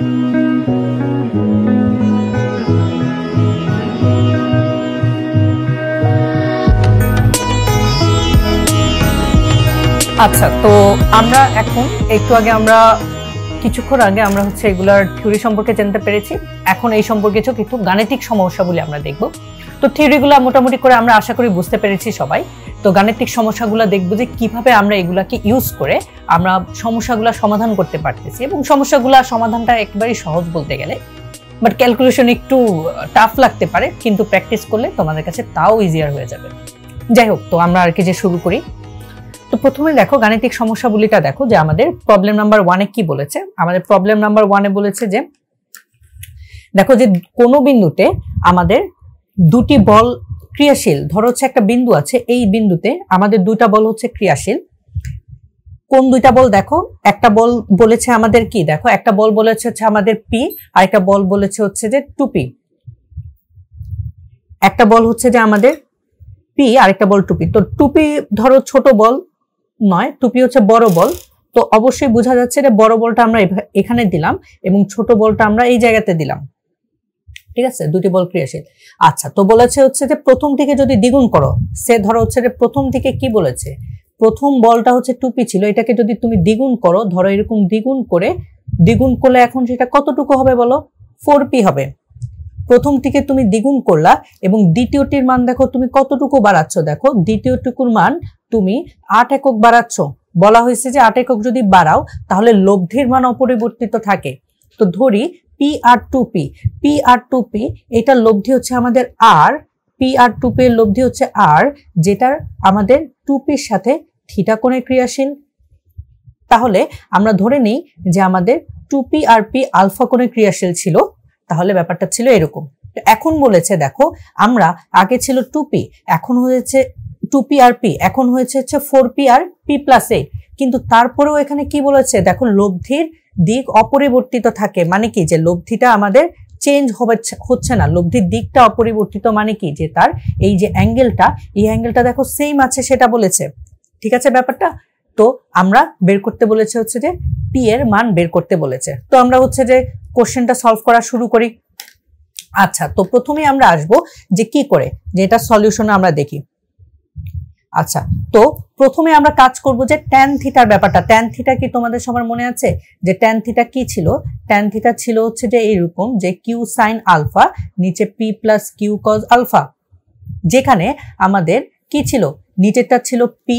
আচ্ছা তো আমরা এখন একটু আগে আমরা কিছুক্ষণ আগে আমরা হচ্ছে এগুলার থিওরি সম্পর্কে জানতে পেরেছি এখন এই সম্পর্কে কিছু গাণিতিক সমস্যা বলে আমরা দেখব তো থিওরিগুলো মোটামুটি করে আমরা আশা করি বুঝতে পেরেছি সবাই তো গাণিতিক সমস্যাগুলো দেখবো যে কিভাবে আমরা এগুলাকে ইউজ করে আমরা সমস্যাগুলো সমাধান করতে পারতেছি এবং সমস্যাগুলো সমাধানটা একেবারেই সহজ বলতে গেলে বাট ক্যালকুলেশন একটু টাফ লাগতে পারে কিন্তু প্র্যাকটিস করলে তোমাদের কাছে তাও ইজিয়ার হয়ে যাবে যাই হোক তো আমরা আর কি যে শুরু করি তো প্রথমে দেখো গাণিতিক সমস্যাগুলিটা দেখো যে আমাদের প্রবলেম নাম্বার ওয়ানে কি বলেছে আমাদের প্রবলেম নাম্বার ওয়ানে বলেছে যে দেখো যে কোনো বিন্দুতে আমাদের দুটি বল ক্রিয়াশীল ধরো হচ্ছে একটা বিন্দু আছে এই বিন্দুতে আমাদের দুইটা বল হচ্ছে ক্রিয়াশীল কোন দুইটা বল দেখো একটা বল বলেছে আমাদের কি দেখো একটা বল বলেছে হচ্ছে আমাদের পি আর একটা বল বলেছে হচ্ছে যে টু পি একটা বল হচ্ছে যে আমাদের পি আর একটা বল টুপি তো টুপি ধরো ছোট বল নয় টুপি হচ্ছে বড় বল তো অবশ্যই বোঝা যাচ্ছে যে বড় বলটা আমরা এখানে দিলাম এবং ছোট বলটা আমরা এই জায়গাতে দিলাম ঠিক আছে দুটি বল ক্রিয়াশীল আচ্ছা তো বলেছে হচ্ছে যে প্রথম থেকে যদি দ্বিগুণ করো সে ধরো হচ্ছে যে প্রথম থেকে কি বলেছে প্রথম বলটা হচ্ছে টুপি ছিল এটাকে যদি তুমি দ্বিগুণ করো ধরো এরকম দ্বিগুণ করে দ্বিগুণ করলে এখন সেটা কতটুকু হবে বলো ফোর পি হবে থেকে তুমি দ্বিগুণ করলা এবং দ্বিতীয়টির মান দেখো তুমি কতটুকু বাড়াচ্ছ দেখো দ্বিতীয়টুকুর মান তুমি আট একক বাড়াচ্ছ বলা হয়েছে যে আট একক যদি বাড়াও তাহলে লব্ধির মান অপরিবর্তিত থাকে তো ধরি পি আর টু পি পি আর টু পি এটার লব্ধি হচ্ছে আমাদের আর পি আর টু পি এর লব্ধি হচ্ছে আর যেটার আমাদের টু পির সাথে থিটা কোণে ক্রিয়াশীল তাহলে আমরা ধরে নিই যে আমাদের টু পি আর পি আলফা কোণে ক্রিয়াশীল ছিল তাহলে ব্যাপারটা ছিল এরকম এখন বলেছে দেখো আমরা আগে ছিল টু পি এখন হয়েছে টু পি আর পি এখন হয়েছে হচ্ছে ফোর পি আর পি প্লাস এ কিন্তু তারপরেও এখানে কি বলেছে দেখো লব্ধির দিক অপরিবর্তিত থাকে মানে কি যে লব্ধিটা আমাদের চেঞ্জ হচ্ছে না লব্ধির দিকটা অপরিবর্তিত মানে কি যে তার এই যে অ্যাঙ্গেলটা এই অ্যাঙ্গেলটা দেখো সেম আছে সেটা বলেছে ঠিক আছে ব্যাপারটা তো আমরা বের করতে বলেছে হচ্ছে যে পি এর মান বের করতে বলেছে তো আমরা হচ্ছে যে কোশ্চেনটা সলভ করা শুরু করি আচ্ছা তো প্রথমে আমরা আসব যে কি করে যে এটা সলিউশন আমরা দেখি আচ্ছা তো প্রথমে আমরা কাজ করব যে ট্যান থিটার ব্যাপারটা ট্যান থিটা কি তোমাদের সবার মনে আছে যে ট্যান থিটা কি ছিল ট্যান থিটা ছিল হচ্ছে যে এইরকম যে কিউ সাইন আলফা নিচে P plus Q cos alpha যেখানে আমাদের কি ছিল নিচেরটা ছিল পি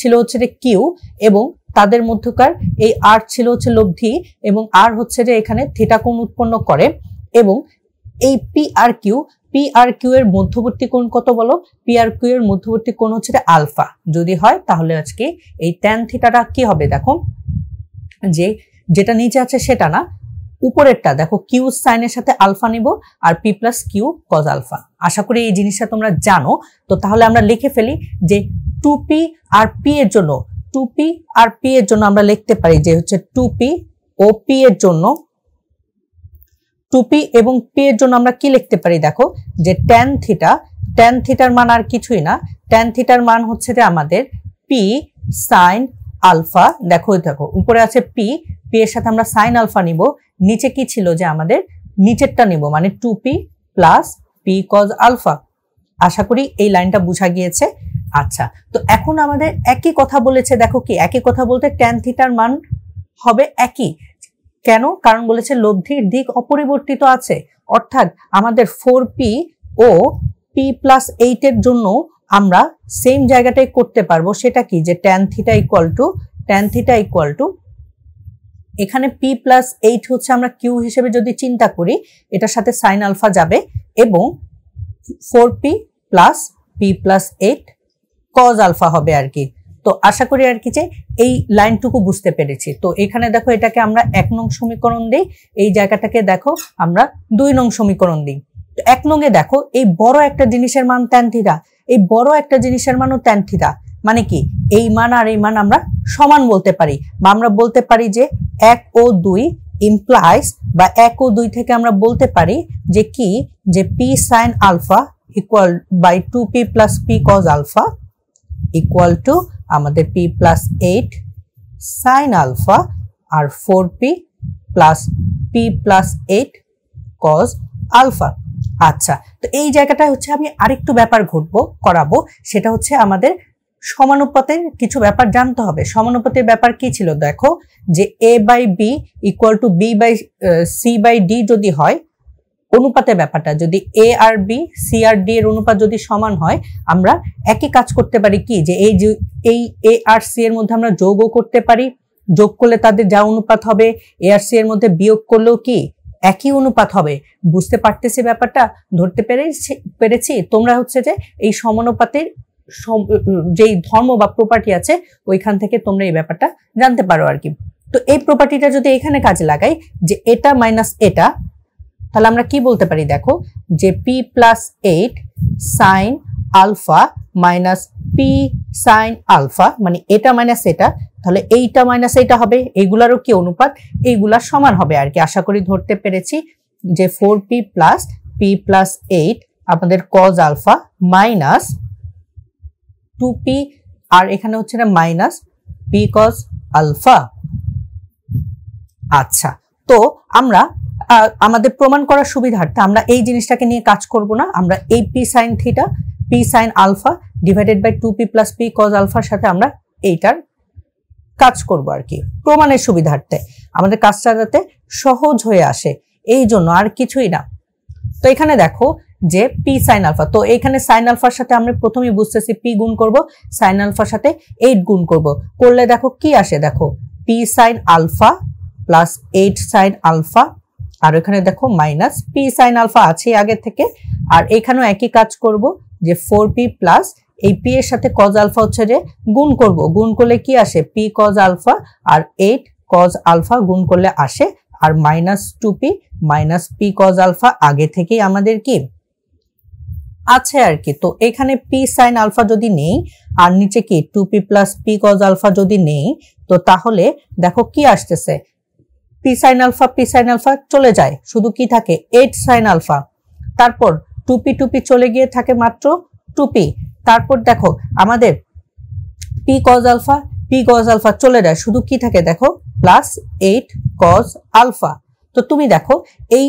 ছিল হচ্ছে যে কিউ এবং তাদের মধ্যকার এই আর ছিল হচ্ছে লব্ধি এবং আর হচ্ছে যে এখানে থিটা কোণ উৎপন্ন করে এবং এই পি আর কিউ পি আর কিউ এর মধ্যবর্তী কোণ কত বলো পি আর কিউ এর মধ্যবর্তী কোণ হচ্ছে আলফা যদি হয় তাহলে আজকে এই ট্যান থিটাটা কি হবে দেখো যে যেটা নিচে আছে সেটা না উপরেরটা দেখো কিউ সাইনের সাথে আলফা নিব আর P plus Q cos alpha আশা করি এই জিনিসটা তোমরা জানো তো তাহলে আমরা লিখে ফেলি যে টু পি আর পি এর জন্য টু পি আর পি এর জন্য আমরা লিখতে পারি যে হচ্ছে টু পি ও পি এর জন্য টুপি এবং পি এর জন্য আমরা কি লিখতে পারি দেখো যে ট্যান থিটা ট্যান থিটার মান আর কিছুই না ট্যান থিটার মান হচ্ছে যে আমাদের পি সাইন আলফা দেখো দেখো উপরে আছে পি পি এর সাথে আমরা সাইন আলফা নিব নিচে কি ছিল যে আমাদের নিচেরটা নিব মানে two P plus P cos alpha আশা করি এই লাইনটা বোঝা গিয়েছে আচ্ছা তো এখন আমাদের একই কথা বলেছে দেখো কি একই কথা বলতে ট্যান থিটার মান হবে একই কেন কারণ বলেছে লব্ধির দিক অপরিবর্তিত আছে অর্থাৎ আমাদের ফোর পি ও পি প্লাস এইটের জন্য আমরা সেম জায়গাটাই করতে পারবো সেটা কি যে tan theta equal to tan theta equal to এখানে পি প্লাস এইট হচ্ছে আমরা কিউ হিসেবে যদি চিন্তা করি এটার সাথে সাইন আলফা যাবে এবং four P plus P plus eight cos alpha হবে আর কি তো আশা করি আর কি যে এই লাইনটুকু বুঝতে পেরেছি তো এখানে দেখো এটাকে আমরা এক নং সমীকরণ দিই এই জায়গাটাকে দেখো আমরা দুই নং সমীকরণ দিই তো এক এ দেখো এই বড় একটা জিনিসের মান ট্যান্থিরা এই বড় একটা জিনিসের মানও ট্যান্থিরা মানে কি এই মান আর এই মান আমরা সমান বলতে পারি বা আমরা বলতে পারি যে এক ও দুই ইমপ্লাইজ বা এক ও দুই থেকে আমরা বলতে পারি যে কি যে P sine alpha equal by two P plus P cos alpha equal to আমাদের P plus eight sine alpha আর four P plus P plus eight cos alpha আচ্ছা তো এই জায়গাটায় হচ্ছে আমি আরেকটু ব্যাপার ঘটবো করাবো সেটা হচ্ছে আমাদের সমানুপাতের কিছু ব্যাপার জানতে হবে সমানুপাতের ব্যাপার কি ছিল দেখো যে A by B equal to B by C by D যদি হয় অনুপাতের ব্যাপারটা যদি এ আর বি সি আর ডি এর অনুপাত যদি সমান হয় আমরা একই কাজ করতে পারি কি যে এই যে এই এ আর সি এর মধ্যে আমরা যোগও করতে পারি যোগ করলে তাদের যা অনুপাত হবে এ আর সি এর মধ্যে বিয়োগ করলেও কি একই অনুপাত হবে বুঝতে পারতেছি ব্যাপারটা ধরতে পেরেছি পেরেছি তোমরা হচ্ছে যে এই সমানুপাতের যেই ধর্ম বা প্রপার্টি আছে ওইখান থেকে তোমরা এই ব্যাপারটা জানতে পারো আর কি তো এই প্রপার্টিটা যদি এখানে কাজে লাগাই যে এটা মাইনাস এটা তাহলে আমরা কি বলতে পারি দেখো যে P plus eight sine alpha minus P sine alpha মানে এটা মাইনাস এটা তাহলে এইটা মাইনাস এইটা হবে এইগুলারও কি অনুপাত এইগুলা সমান হবে আর কি আশা করি ধরতে পেরেছি যে four P plus P plus eight আপনাদের cos alpha minus two P আর এখানে হচ্ছে না মাইনাস পি কজ আলফা আচ্ছা তো আমরা আমাদের প্রমাণ করার সুবিধার্থে আমরা এই জিনিসটাকে নিয়ে কাজ করব না আমরা এই P sine theta P sine alpha divided by two P plus P cos আলফার সাথে আমরা এইটার কাজ করব আর কি প্রমাণের সুবিধার্থে আমাদের কাজটা যাতে সহজ হয়ে আসে এই জন্য আর কিছুই না তো এখানে দেখো যে পি সাইন আলফা তো এখানে সাইন আলফার সাথে আমরা প্রথমেই বুঝতেছি পি গুণ করব সাইন আলফার সাথে এইট গুণ করব করলে দেখো কি আসে দেখো P sine alpha plus eight sine alpha আর এখানে দেখো মাইনাস পি সাইন আলফা আছে আগে থেকে আর এখানেও একই কাজ করব যে ফোর পি প্লাস এই পি এর সাথে কজ আলফা হচ্ছে যে গুণ করব গুণ করলে কি আসে পি কজ আলফা আর এইট কজ আলফা গুণ করলে আসে আর minus two P minus P cos alpha আগে থেকেই আমাদের কি আছে আর কি তো এখানে পি সাইন আলফা যদি নেই আর নিচে কি two P plus P cos alpha যদি নেই তো তাহলে দেখো কি আসতেছে P sine alpha P sine alpha চলে যায় শুধু কি থাকে এইট সাইন আলফা তারপর টুপি টুপি চলে গিয়ে থাকে মাত্র টুপি তারপর দেখো আমাদের P cos alpha P cos alpha চলে যায় শুধু কি থাকে দেখো প্লাস এইট কজ আলফা তো তুমি দেখো এই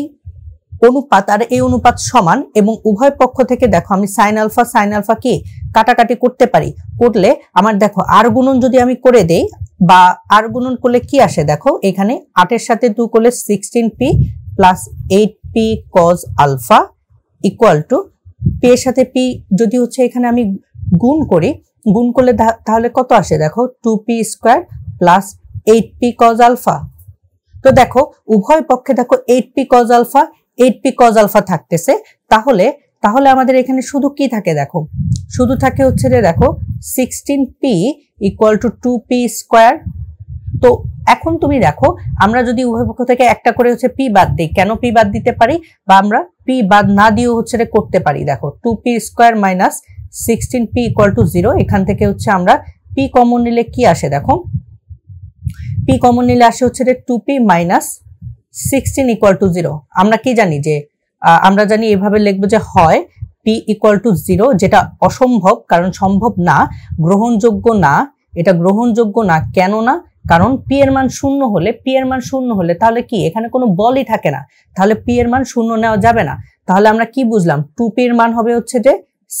অনুপাত আর এই অনুপাত সমান এবং উভয় পক্ষ থেকে দেখো আমি সাইন আলফা সাইন আলফা কি কাটাকাটি করতে পারি করলে আমার দেখো আর গুণন যদি আমি করে দেই বা আর গুণন করলে কি আসে দেখো এখানে আটের সাথে টু করলে sixteen P plus eight P cos alpha equal to P এর সাথে পি যদি হচ্ছে এখানে আমি গুণ করি গুণ করলে তাহলে কত আসে দেখো two P square plus eight P cos alpha তো দেখো উভয় পক্ষে দেখো eight P cos alpha eight P cos alpha থাকতেছে তাহলে তাহলে আমাদের এখানে শুধু কি থাকে দেখো শুধু থাকে হচ্ছে যে দেখো sixteen P equal to two P square তো এখন তুমি দেখো আমরা যদি উভয় পক্ষ থেকে একটা করে হচ্ছে পি বাদ দিই কেন পি বাদ দিতে পারি বা আমরা পি বাদ না দিয়েও হচ্ছে করতে পারি দেখো two P square minus sixteen P equal to zero এখান থেকে হচ্ছে আমরা পি কমন নিলে কি আসে দেখো পি কমন নিলে আসে হচ্ছে two P minus sixteen equal to zero আমরা কি জানি যে আমরা জানি এভাবে লিখবো যে হয় পি ইকুয়াল টু জিরো যেটা অসম্ভব কারণ সম্ভব না গ্রহণযোগ্য না এটা গ্রহণযোগ্য না কেন না কারণ পি এর মান শূন্য হলে পি এর মান শূন্য হলে তাহলে কি এখানে কোনো বলই থাকে না তাহলে পি এর মান শূন্য নেওয়া যাবে না তাহলে আমরা কি বুঝলাম টু পি মান হবে হচ্ছে যে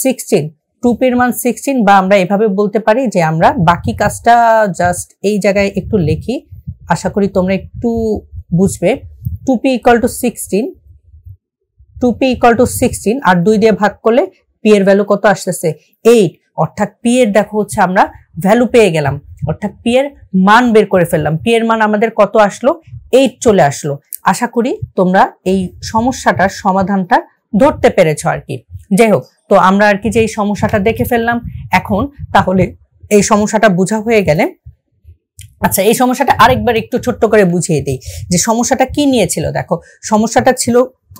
সিক্সটিন টু পির মান সিক্সটিন বা আমরা এভাবে বলতে পারি যে আমরা বাকি কাজটা জাস্ট এই জায়গায় একটু লিখি আশা করি তোমরা একটু বুঝবে two P equal to sixteen two P equal to sixteen আর দুই দিয়ে ভাগ করলে পি এর ভ্যালু কত আসতেছে এইট অর্থাৎ পি এর দেখো হচ্ছে আমরা ভ্যালু পেয়ে গেলাম অর্থাৎ পি এর মান বের করে ফেললাম পি এর মান আমাদের কত আসলো এইট চলে আসলো আশা করি তোমরা এই সমস্যাটার সমাধানটা ধরতে পেরেছ আর কি যাই হোক তো আমরা আর কি যে এই সমস্যাটা দেখে ফেললাম এখন তাহলে এই সমস্যাটা বোঝা হয়ে গেলে আচ্ছা এই সমস্যাটা আরেকবার একটু ছোট্ট করে বুঝিয়ে দিই যে সমস্যাটা কি নিয়েছিল দেখো সমস্যাটা ছিল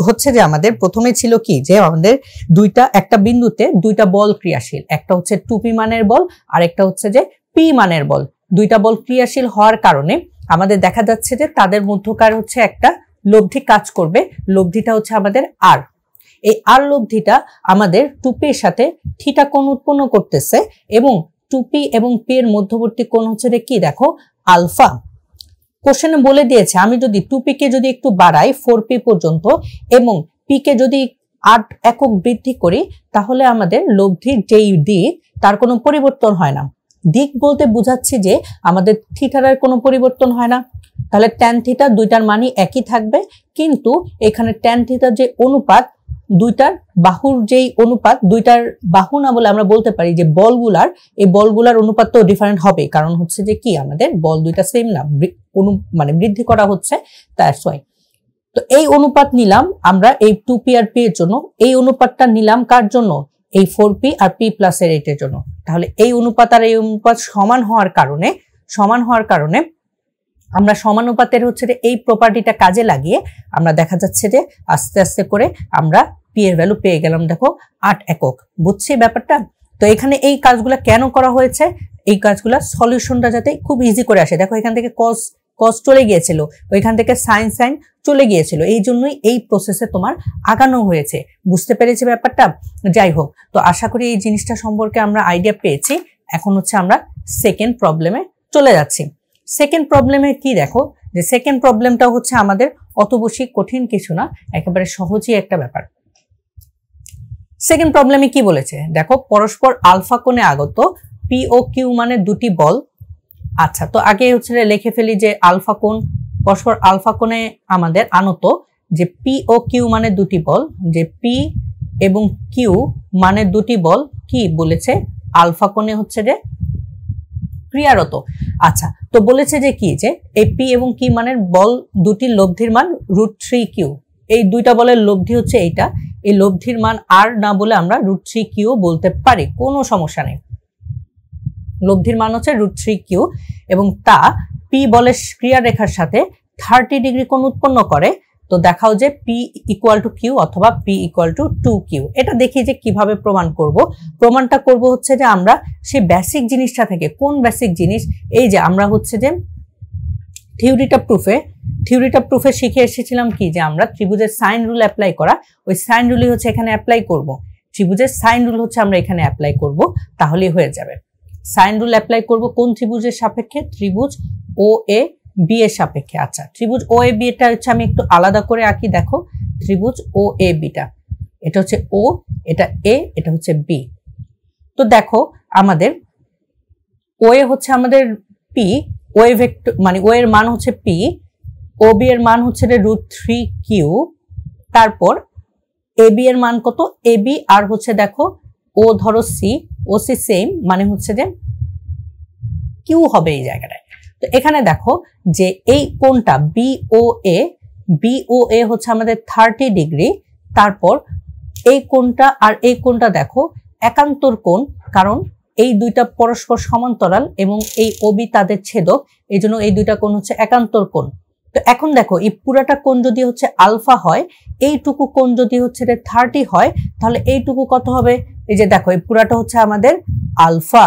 হচ্ছে যে আমাদের প্রথমে ছিল কি যে আমাদের দুইটা একটা বিন্দুতে দুইটা বল ক্রিয়াশীল একটা হচ্ছে টুপি মানের বল আর একটা হচ্ছে যে পি মানের বল দুইটা বল ক্রিয়াশীল হওয়ার কারণে আমাদের দেখা যাচ্ছে যে তাদের মধ্যকার হচ্ছে একটা লব্ধি কাজ করবে লব্ধিটা হচ্ছে আমাদের আর এই আর লব্ধিটা আমাদের টুপির সাথে ঠিটা কোণ উৎপন্ন করতেছে এবং টুপি এবং পি এর মধ্যবর্তী কোণ হচ্ছে যে কি দেখো আলফা কোশ্চেনে বলে দিয়েছে আমি যদি টু পিকে যদি একটু বাড়াই ফোর পি পর্যন্ত এবং পিকে যদি আট একক বৃদ্ধি করি তাহলে আমাদের লব্ধির যেই দিক তার কোনো পরিবর্তন হয় না দিক বলতে বোঝাচ্ছি যে আমাদের থিটারের কোনো পরিবর্তন হয় না তাহলে ট্যান থিটা দুইটার মানই একই থাকবে কিন্তু এখানে ট্যান থিটার যে অনুপাত দুইটার বাহুর যেই অনুপাত দুইটার বাহু না বলে আমরা বলতে পারি যে বলগুলার এই বলগুলার অনুপাত তো ডিফারেন্ট হবে কারণ হচ্ছে যে কি আমাদের বল দুইটা সেম না অনু মানে বৃদ্ধি করা হচ্ছে তার সয় তো এই অনুপাত নিলাম আমরা এই টু পি আর পি এর জন্য এই অনুপাতটা নিলাম কার জন্য এই ফোর পি আর পি প্লাস এর এইটের জন্য তাহলে এই অনুপাত আর এই অনুপাত সমান হওয়ার কারণে সমান হওয়ার কারণে আমরা সমানুপাতের হচ্ছে যে এই প্রপার্টিটা কাজে লাগিয়ে আমরা দেখা যাচ্ছে যে আস্তে আস্তে করে আমরা পি এর ভ্যালু পেয়ে গেলাম দেখো আট একক বুঝছি ব্যাপারটা তো এখানে এই কাজগুলো কেন করা হয়েছে এই কাজগুলো সলিউশনটা যাতে খুব ইজি করে আসে দেখো এখান থেকে কস কস চলে গিয়েছিল ওইখান থেকে সাইন সাইন চলে গিয়েছিল এই জন্যই এই প্রসেসে তোমার আগানো হয়েছে বুঝতে পেরেছি ব্যাপারটা যাই হোক তো আশা করি এই জিনিসটা সম্পর্কে আমরা আইডিয়া পেয়েছি এখন হচ্ছে আমরা সেকেন্ড প্রবলেমে চলে যাচ্ছি সেকেন্ড প্রবলেমে কি দেখো যে সেকেন্ড প্রবলেমটা হচ্ছে আমাদের অত বেশি কঠিন কিছু না একেবারে সহজই একটা ব্যাপার সেকেন্ড প্রবলেমে কি বলেছে দেখো পরস্পর আলফা কোণে আগত পি ও কিউ মানে দুটি বল আচ্ছা তো আগে হচ্ছে লিখে ফেলি যে আলফা কোণ পরস্পর আলফা কোণে আমাদের আনত যে পি ও কিউ মানে দুটি বল যে পি এবং কিউ মানে দুটি বল কি বলেছে আলফা কোণে হচ্ছে যে ক্রিয়ারত আচ্ছা তো বলেছে যে কি যে এই পি এবং কি মানের বল দুটি লব্ধির মান রুট থ্রি কিউ এই দুইটা বলের লব্ধি হচ্ছে এইটা এই লব্ধির মান আর না বলে আমরা রুট থ্রি কিউ বলতে পারি কোনো সমস্যা নেই লব্ধির মান হচ্ছে রুট থ্রি কিউ এবং তা পি বলের ক্রিয়া রেখার সাথে থার্টি ডিগ্রি কোন উৎপন্ন করে তো দেখাও যে পি ইকুয়াল টু কিউ অথবা P equal to two Q এটা দেখি যে কিভাবে প্রমাণ করব প্রমাণটা করব হচ্ছে যে আমরা সেই বেসিক জিনিসটা থেকে কোন বেসিক জিনিস এই যে আমরা হচ্ছে যে থিওরিটা প্রুফে থিওরিটা প্রুফে শিখে এসেছিলাম কি যে আমরা ত্রিভুজের সাইন রুল অ্যাপ্লাই করা ওই সাইন রুলই হচ্ছে এখানে অ্যাপ্লাই করব। ত্রিভুজের সাইন রুল হচ্ছে আমরা এখানে অ্যাপ্লাই করব তাহলে হয়ে যাবে সাইন রুল অ্যাপ্লাই করব কোন ত্রিভুজের সাপেক্ষে ত্রিভুজ ও এ বি এর সাপেক্ষে আচ্ছা ত্রিভুজ ও এ বি এটা হচ্ছে আমি একটু আলাদা করে আঁকি দেখো ত্রিভুজ ও এ বিটা এটা হচ্ছে ও এটা এ এটা হচ্ছে বি তো দেখো আমাদের ও এ হচ্ছে আমাদের পি ওয়ে ভেক্টর মানে ও এর মান হচ্ছে পি ও বি এর মান হচ্ছে রুট থ্রি কিউ তারপর এ বি এর মান কত এ বি আর হচ্ছে দেখো ও ধরো সি ও সি সেম মানে হচ্ছে যে কিউ হবে এই জায়গাটায় তো এখানে দেখো যে এই কোনটা বি বি ও এ ও এ হচ্ছে আমাদের থার্টি ডিগ্রি তারপর এই কোনটা আর এই কোনটা দেখো একান্তর কোন কারণ এই দুইটা পরস্পর সমান্তরাল এবং এই ওবি তাদের ছেদক এই জন্য এই দুইটা কোণ হচ্ছে একান্তর কোন তো এখন দেখো এই পুরাটা কোন যদি হচ্ছে আলফা হয় এইটুকু কোন যদি হচ্ছে এটা থার্টি হয় তাহলে এইটুকু কত হবে এই যে দেখো এই পুরাটা হচ্ছে আমাদের আলফা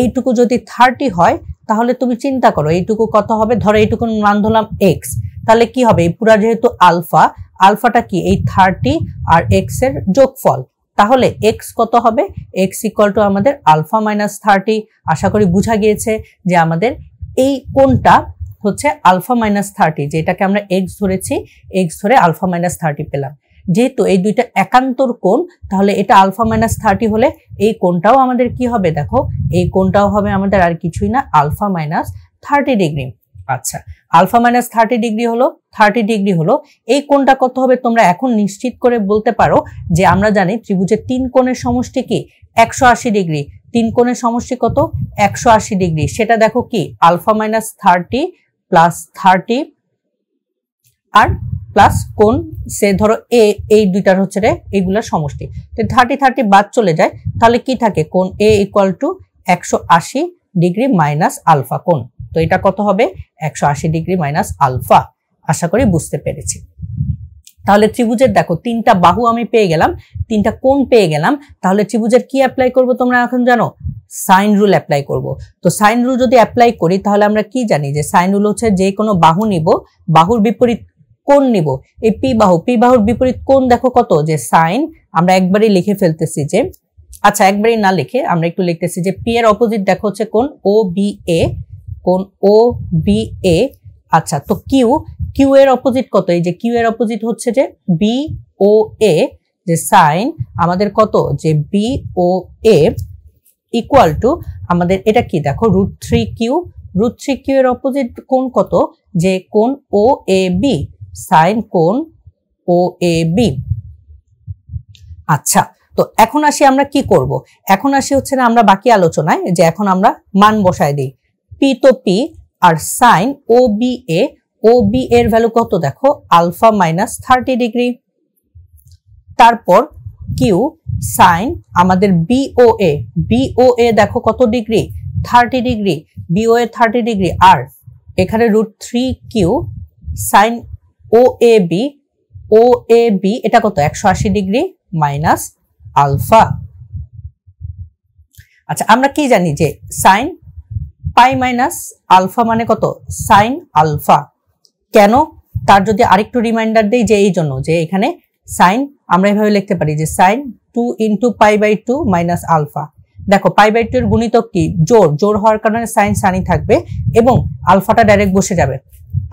এইটুকু যদি থার্টি হয় তাহলে তুমি চিন্তা করো এইটুকু কত হবে ধরো এইটুকু মান ধরলাম এক্স তাহলে কি হবে এই পুরা যেহেতু আলফা আলফাটা কি এই থার্টি আর এক্স এর যোগফল তাহলে এক্স কত হবে এক্স ইকুয়াল টু আমাদের আলফা মাইনাস থার্টি আশা করি বোঝা গিয়েছে যে আমাদের এই কোনটা হচ্ছে আলফা মাইনাস থার্টি যেটাকে আমরা এক্স ধরেছি এক্স ধরে আলফা মাইনাস থার্টি পেলাম যেহেতু এই দুইটা একান্তর কোণ তাহলে এটা আলফা মাইনাস থার্টি হলে এই কোণটাও আমাদের কি হবে দেখো এই কোণটাও হবে আমাদের আর কিছুই না আলফা মাইনাস থার্টি ডিগ্রি আচ্ছা আলফা মাইনাস থার্টি ডিগ্রি হলো থার্টি ডিগ্রি হলো এই কোণটা কত হবে তোমরা এখন নিশ্চিত করে বলতে পারো যে আমরা জানি ত্রিভুজের তিন কোণের সমষ্টি কি একশো আশি ডিগ্রি তিন কোণের সমষ্টি কত একশো আশি ডিগ্রি সেটা দেখো কি alpha minus thirty plus thirty আর প্লাস কোন সে ধরো এ এই দুইটার হচ্ছে রে এইগুলা সমষ্টি তো থার্টি থার্টি বাদ চলে যায় তাহলে কি থাকে কোন এ ইকুয়াল টু একশো আশি ডিগ্রি মাইনাস আলফা কোন তো এটা কত হবে একশো আশি ডিগ্রি মাইনাস আলফা আশা করি বুঝতে পেরেছি তাহলে ত্রিভুজের দেখো তিনটা বাহু আমি পেয়ে গেলাম তিনটা কোন পেয়ে গেলাম তাহলে ত্রিভুজের কি অ্যাপ্লাই করব তোমরা এখন জানো সাইন রুল অ্যাপ্লাই করব তো সাইন রুল যদি অ্যাপ্লাই করি তাহলে আমরা কি জানি যে সাইন রুল হচ্ছে যে কোনো বাহু নিব বাহুর বিপরীত কোন নিব এই পি বাহু পি বাহুর বিপরীত কোন দেখো কত যে সাইন আমরা একবারই লিখে ফেলতেছি যে আচ্ছা একবারই না লিখে আমরা একটু লিখতেছি যে পি এর অপোজিট দেখো হচ্ছে কোন ও বি এ কোন ও বি এ আচ্ছা তো কিউ কিউ এর অপোজিট কত এই যে কিউ এর অপোজিট হচ্ছে যে বি ও এ যে সাইন আমাদের কত যে B O A equal to আমাদের এটা কি দেখো root three Q root three Q এর অপোজিট কোন কত যে কোন ও এ বি সাইন কোন ও এ বি আচ্ছা তো এখন আসি আমরা কি করব এখন আসি হচ্ছে না আমরা বাকি আলোচনায় যে এখন আমরা মান বসায় দিই পি তো পি আর sine O B A O B এর ভ্যালু কত দেখো আলফা মাইনাস থার্টি ডিগ্রি তারপর কিউ সাইন আমাদের এ ও এ দেখো কত ডিগ্রি থার্টি ডিগ্রি এ থার্টি ডিগ্রি আর এখানে root three Q sine O A B O A B এটা কত একশো আশি ডিগ্রি মাইনাস আলফা আচ্ছা আমরা কি জানি যে সাইন পাই মাইনাস আলফা মানে কত সাইন আলফা কেন তার যদি আরেকটু রিমাইন্ডার দেই যে এই জন্য যে এখানে সাইন আমরা এভাবে লিখতে পারি যে sine two into pi by two minus alpha দেখো পাই বাই টু এর গুণিতক কি জোর জোর হওয়ার কারণে সাইন সানি থাকবে এবং আলফাটা ডাইরেক্ট বসে যাবে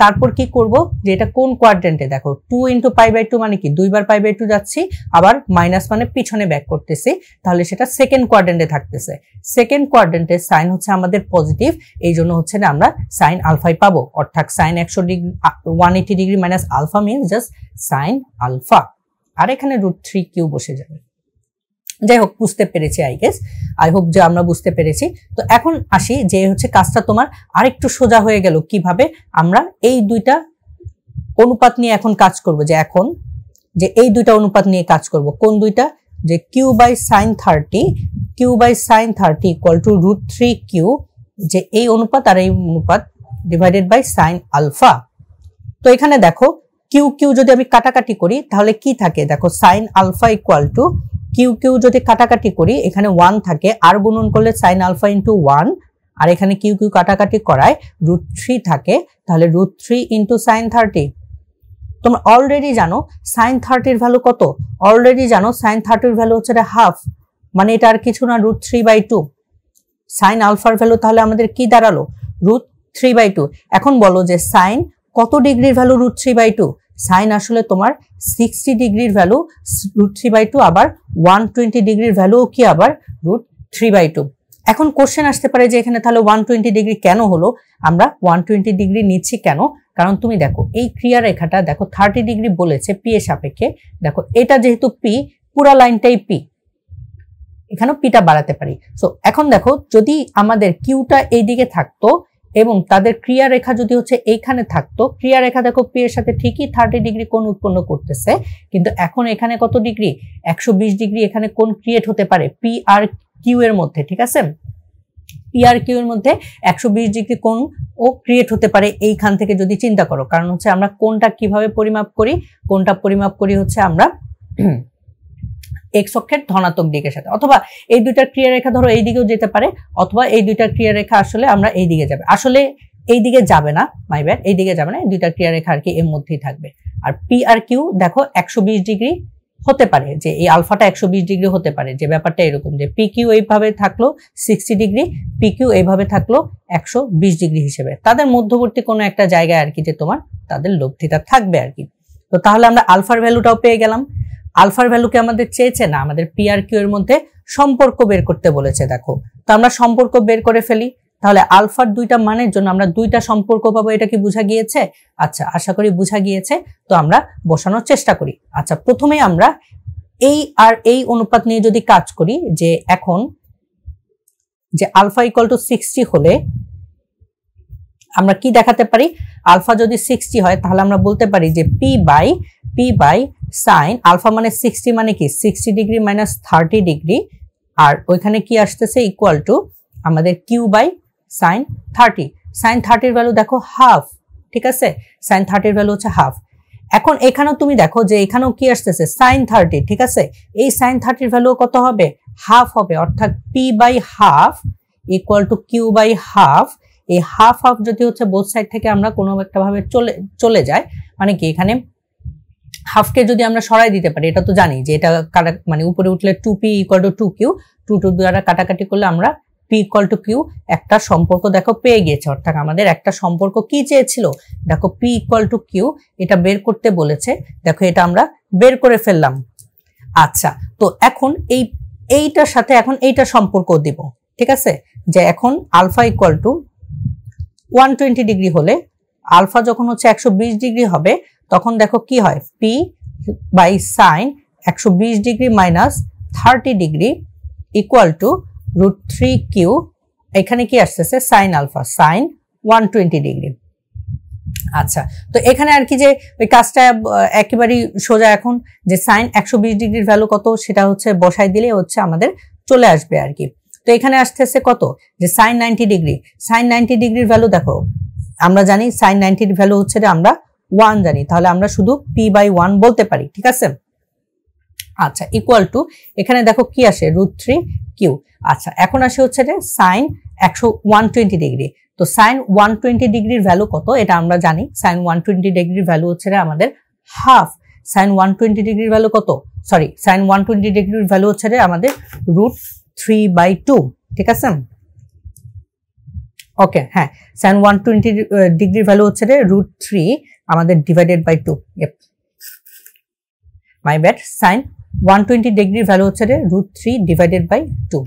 তারপর কি করব যে এটা কোন কোয়াড্রেন্টে দেখো two into pi by two মানে কি দুইবার পাই বাই টু যাচ্ছি আবার মাইনাস মানে পিছনে ব্যাক করতেছি তাহলে সেটা সেকেন্ড কোয়াড্রেন্টে থাকতেছে সেকেন্ড কোয়াড্রেন্টে সাইন হচ্ছে আমাদের পজিটিভ এই জন্য হচ্ছে না আমরা সাইন আলফাই পাবো অর্থাৎ সাইন একশো degree one eighty degree minus alpha means just sine alpha আর এখানে রুট থ্রি কিউ বসে যাবে যাই হোক বুঝতে পেরেছি আই গেস আই হোপ যে আমরা বুঝতে পেরেছি তো এখন আসি যে হচ্ছে কাজটা তোমার আরেকটু সোজা হয়ে গেল কিভাবে আমরা এই দুইটা অনুপাত নিয়ে এখন কাজ করব যে এখন যে এই দুইটা অনুপাত নিয়ে কাজ করব কোন দুইটা যে Q by sine thirty Q by sine thirty equal to root three Q যে এই অনুপাত আর এই অনুপাত ডিভাইডেড বাই সাইন আলফা তো এখানে দেখো কিউ কিউ যদি আমি কাটাকাটি করি তাহলে কি থাকে দেখো sine alpha equal to Q Q যদি কাটাকাটি করি এখানে ওয়ান থাকে আর গুণন করলে সাইন আলফা ইন্টু ওয়ান আর এখানে কিউ কিউ কাটাকাটি করায় রুট থ্রি থাকে তাহলে root three into sine thirty তোমরা অলরেডি জানো সাইন থার্টির ভ্যালু কত অলরেডি জানো সাইন থার্টির ভ্যালু হচ্ছে হাফ মানে এটা আর কিছু না root three by two sine আলফার ভ্যালু তাহলে আমাদের কি দাঁড়ালো রুট থ্রি বাই টু এখন বলো যে সাইন কত ডিগ্রির value root three by two sine আসলে তোমার সিক্সটি ডিগ্রির value root three by two আবার ওয়ান টোয়েন্টি ডিগ্রির ভ্যালুও কি আবার রুট থ্রি বাই টু এখন কোশ্চেন আসতে পারে যে এখানে তাহলে ওয়ান টোয়েন্টি ডিগ্রি কেন হলো আমরা ওয়ান টোয়েন্টি ডিগ্রি নিচ্ছি কেন কারণ তুমি দেখো এই ক্রিয়া রেখাটা দেখো থার্টি ডিগ্রি বলেছে পি এ সাপেক্ষে দেখো এটা যেহেতু পি পুরা লাইনটাই পি এখানেও পিটা বাড়াতে পারি সো এখন দেখো যদি আমাদের কিউটা এইদিকে থাকতো এবং তাদের ক্রিয়া রেখা যদি হচ্ছে এইখানে থাকতো ক্রিয়া রেখা দেখো পি এর সাথে ঠিকই থার্টি ডিগ্রি কোণ উৎপন্ন করতেছে কিন্তু এখন এখানে কত ডিগ্রি একশো ডিগ্রি এখানে কোণ ক্রিয়েট হতে পারে পি আর কিউ এর মধ্যে ঠিক আছে পি আর কিউ এর মধ্যে একশো ডিগ্রি কোণ ও ক্রিয়েট হতে পারে এইখান থেকে যদি চিন্তা করো কারণ হচ্ছে আমরা কোনটা কিভাবে পরিমাপ করি কোনটা পরিমাপ করি হচ্ছে আমরা এক্স অক্ষের ধনাত্মক দিকের সাথে অথবা এই দুইটার ক্রিয়ারেখা ধরো এই দিকেও যেতে পারে অথবা এই দুইটার ক্রিয়ারেখা আসলে আমরা এই দিকে যাবে আসলে এই দিকে যাবে না মাই ব্যাড এই দিকে যাবে না দুইটা ক্রিয়ারেখা আর কি এর মধ্যেই থাকবে আর পি আর কিউ দেখো একশো ডিগ্রি হতে পারে যে এই আলফাটা একশো ডিগ্রি হতে পারে যে ব্যাপারটা এরকম যে পি কিউ এইভাবে থাকলো সিক্সটি ডিগ্রি পি কিউ এইভাবে থাকলো একশো ডিগ্রি হিসেবে তাদের মধ্যবর্তী কোনো একটা জায়গায় আর কি যে তোমার তাদের লব্ধিতা থাকবে আর কি তো তাহলে আমরা আলফার ভ্যালুটাও পেয়ে গেলাম আলফার ভ্যালুকে আমাদের চেয়েছে না আমাদের পি আর কিউ এর মধ্যে সম্পর্ক বের করতে বলেছে দেখো তো আমরা সম্পর্ক বের করে ফেলি তাহলে আলফার দুইটা মানের জন্য আমরা দুইটা সম্পর্ক পাবো এটা কি বোঝা গিয়েছে আচ্ছা আশা করি বোঝা গিয়েছে তো আমরা বসানোর চেষ্টা করি আচ্ছা প্রথমে আমরা এই আর এই অনুপাত নিয়ে যদি কাজ করি যে এখন যে আলফা ইকাল টু সিক্সটি হলে আমরা কি দেখাতে পারি আলফা যদি সিক্সটি হয় তাহলে আমরা বলতে পারি যে P by P by sine alpha মানে সিক্সটি মানে কি sixty degree minus thirty degree আর ওইখানে কি আসতেছে ইকুয়াল টু আমাদের Q by sine thirty sine থার্টির ভ্যালু দেখো হাফ ঠিক আছে সাইন থার্টির ভ্যালু হচ্ছে হাফ এখন এখানেও তুমি দেখো যে এখানেও কি আসতেছে সাইন থার্টি ঠিক আছে এই সাইন থার্টির ভ্যালু কত হবে হাফ হবে অর্থাৎ P by half equal to Q by half এই হাফ হাফ যদি হচ্ছে বোথ সাইড থেকে আমরা কোনো একটাভাবে চলে চলে যায় মানে কি এখানে হাফকে যদি আমরা সরাই দিতে পারি এটা তো জানি যে এটা মানে উপরে উঠলে two P equal to two Q two two দ্বারা কাটাকাটি করলে আমরা পি ইকুয়াল টু কিউ একটা সম্পর্ক দেখো পেয়ে গিয়েছে অর্থাৎ আমাদের একটা সম্পর্ক কি চেয়েছিল দেখো পি ইকুয়াল টু কিউ এটা বের করতে বলেছে দেখো এটা আমরা বের করে ফেললাম আচ্ছা তো এখন এই এইটার সাথে এখন এইটা সম্পর্ক দিব ঠিক আছে যে এখন alpha equal to one twenty degree হলে আলফা যখন হচ্ছে একশো ডিগ্রি হবে তখন দেখো কি হয় পি বাই সাইন একশো বিশ degree minus thirty degree equal to root three Q এখানে কি আসতেছে sine alpha sine one twenty degree আচ্ছা তো এখানে আর কি যে ওই কাজটা একেবারেই সোজা এখন যে সাইন একশো বিশ ডিগ্রির ভ্যালু কত সেটা হচ্ছে বসাই দিলে হচ্ছে আমাদের চলে আসবে আর কি তো এখানে আসতেছে কত যে sine ninety degree sine ninety ডিগ্রির ভ্যালু দেখো আমরা জানি সাইন নাইনটির ভ্যালু হচ্ছে আমরা ওয়ান জানি তাহলে আমরা শুধু পি বাই ওয়ান বলতে পারি ঠিক আছে আচ্ছা ইকুয়াল টু এখানে দেখো কি আসে রুট থ্রি কিউ আচ্ছা এখন আসে হচ্ছে যে সাইন একশো ওয়ান টোয়েন্টি ডিগ্রি তো সাইন ওয়ান টোয়েন্টি ডিগ্রির ভ্যালু কত এটা আমরা জানি সাইন ওয়ান টোয়েন্টি ডিগ্রির ভ্যালু হচ্ছে রে আমাদের হাফ সাইন ওয়ান টোয়েন্টি ডিগ্রির ভ্যালু কত সরি সাইন ওয়ান টোয়েন্টি ডিগ্রির ভ্যালু হচ্ছে রে আমাদের রুট থ্রি বাই টু ঠিক আছে ওকে হ্যাঁ সাইন ওয়ান টোয়েন্টি ডিগ্রির ভ্যালু হচ্ছে রে রুট থ্রি আমাদের ডিভাইডেড বাই টু এফ my bad sine one twenty ডিগ্রির ভ্যালু হচ্ছে root three divided by two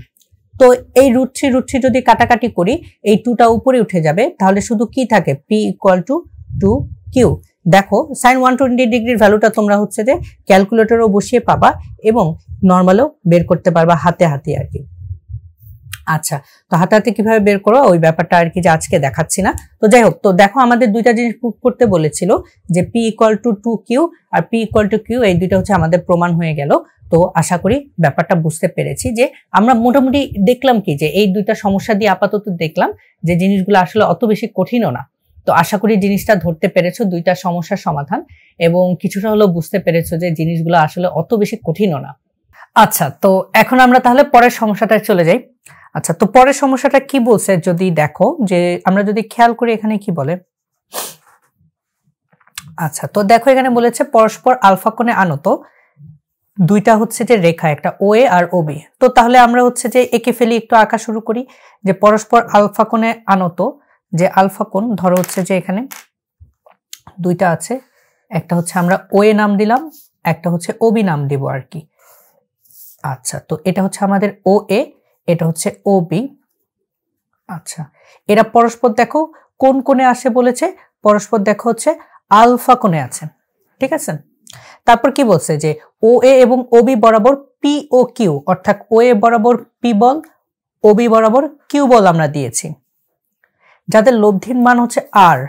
তো এই রুট থ্রি রুট থ্রি যদি কাটাকাটি করি এই টুটা উপরে উঠে যাবে তাহলে শুধু কি থাকে P equal to two Q দেখো সাইন ওয়ান টোয়েন্টি ডিগ্রির ভ্যালুটা তোমরা হচ্ছে যে ক্যালকুলেটরও বসিয়ে পাবা এবং নর্মালও বের করতে পারবা হাতে হাতে আর কি আচ্ছা তো হাতাতে কিভাবে বের করো ওই ব্যাপারটা আর কি যে আজকে দেখাচ্ছি না তো যাই হোক তো দেখো আমাদের দুইটা জিনিস প্রুফ করতে বলেছিল যে P equal to two Q আর পি ইকুয়াল টু কিউ এই দুইটা হচ্ছে আমাদের প্রমাণ হয়ে গেল তো আশা করি ব্যাপারটা বুঝতে পেরেছি যে আমরা মোটামুটি দেখলাম কি যে এই দুইটা সমস্যা দিয়ে আপাতত দেখলাম যে জিনিসগুলো আসলে অত বেশি কঠিনও না তো আশা করি জিনিসটা ধরতে পেরেছো দুইটা সমস্যার সমাধান এবং কিছুটা হলেও বুঝতে পেরেছো যে জিনিসগুলো আসলে অত বেশি কঠিনও না আচ্ছা তো এখন আমরা তাহলে পরের সমস্যাটায় চলে যাই আচ্ছা তো পরের সমস্যাটা কি বলছে যদি দেখো যে আমরা যদি খেয়াল করি এখানে কি বলে আচ্ছা তো দেখো এখানে বলেছে পরস্পর আলফা কোণে আনত দুইটা হচ্ছে যে রেখা একটা ও এ আর ও বি তো তাহলে আমরা হচ্ছে যে একে ফেলি একটু আঁকা শুরু করি যে পরস্পর আলফা কোণে আনত যে আলফা কোণ ধরো হচ্ছে যে এখানে দুইটা আছে একটা হচ্ছে আমরা ও এ নাম দিলাম একটা হচ্ছে ওবি নাম দিব আর কি আচ্ছা তো এটা হচ্ছে আমাদের ও এ এটা হচ্ছে ও বি আচ্ছা এরা পরস্পর দেখো কোন কোণে আসে বলেছে পরস্পর দেখো হচ্ছে আলফা কোণে আছে ঠিক আছে তারপর কি বলছে যে ও এ এবং ও বি বরাবর পি ও কিউ অর্থাৎ ও এ বরাবর পি বল ও বি বরাবর কিউ বল আমরা দিয়েছি যাদের লব্ধির মান হচ্ছে আর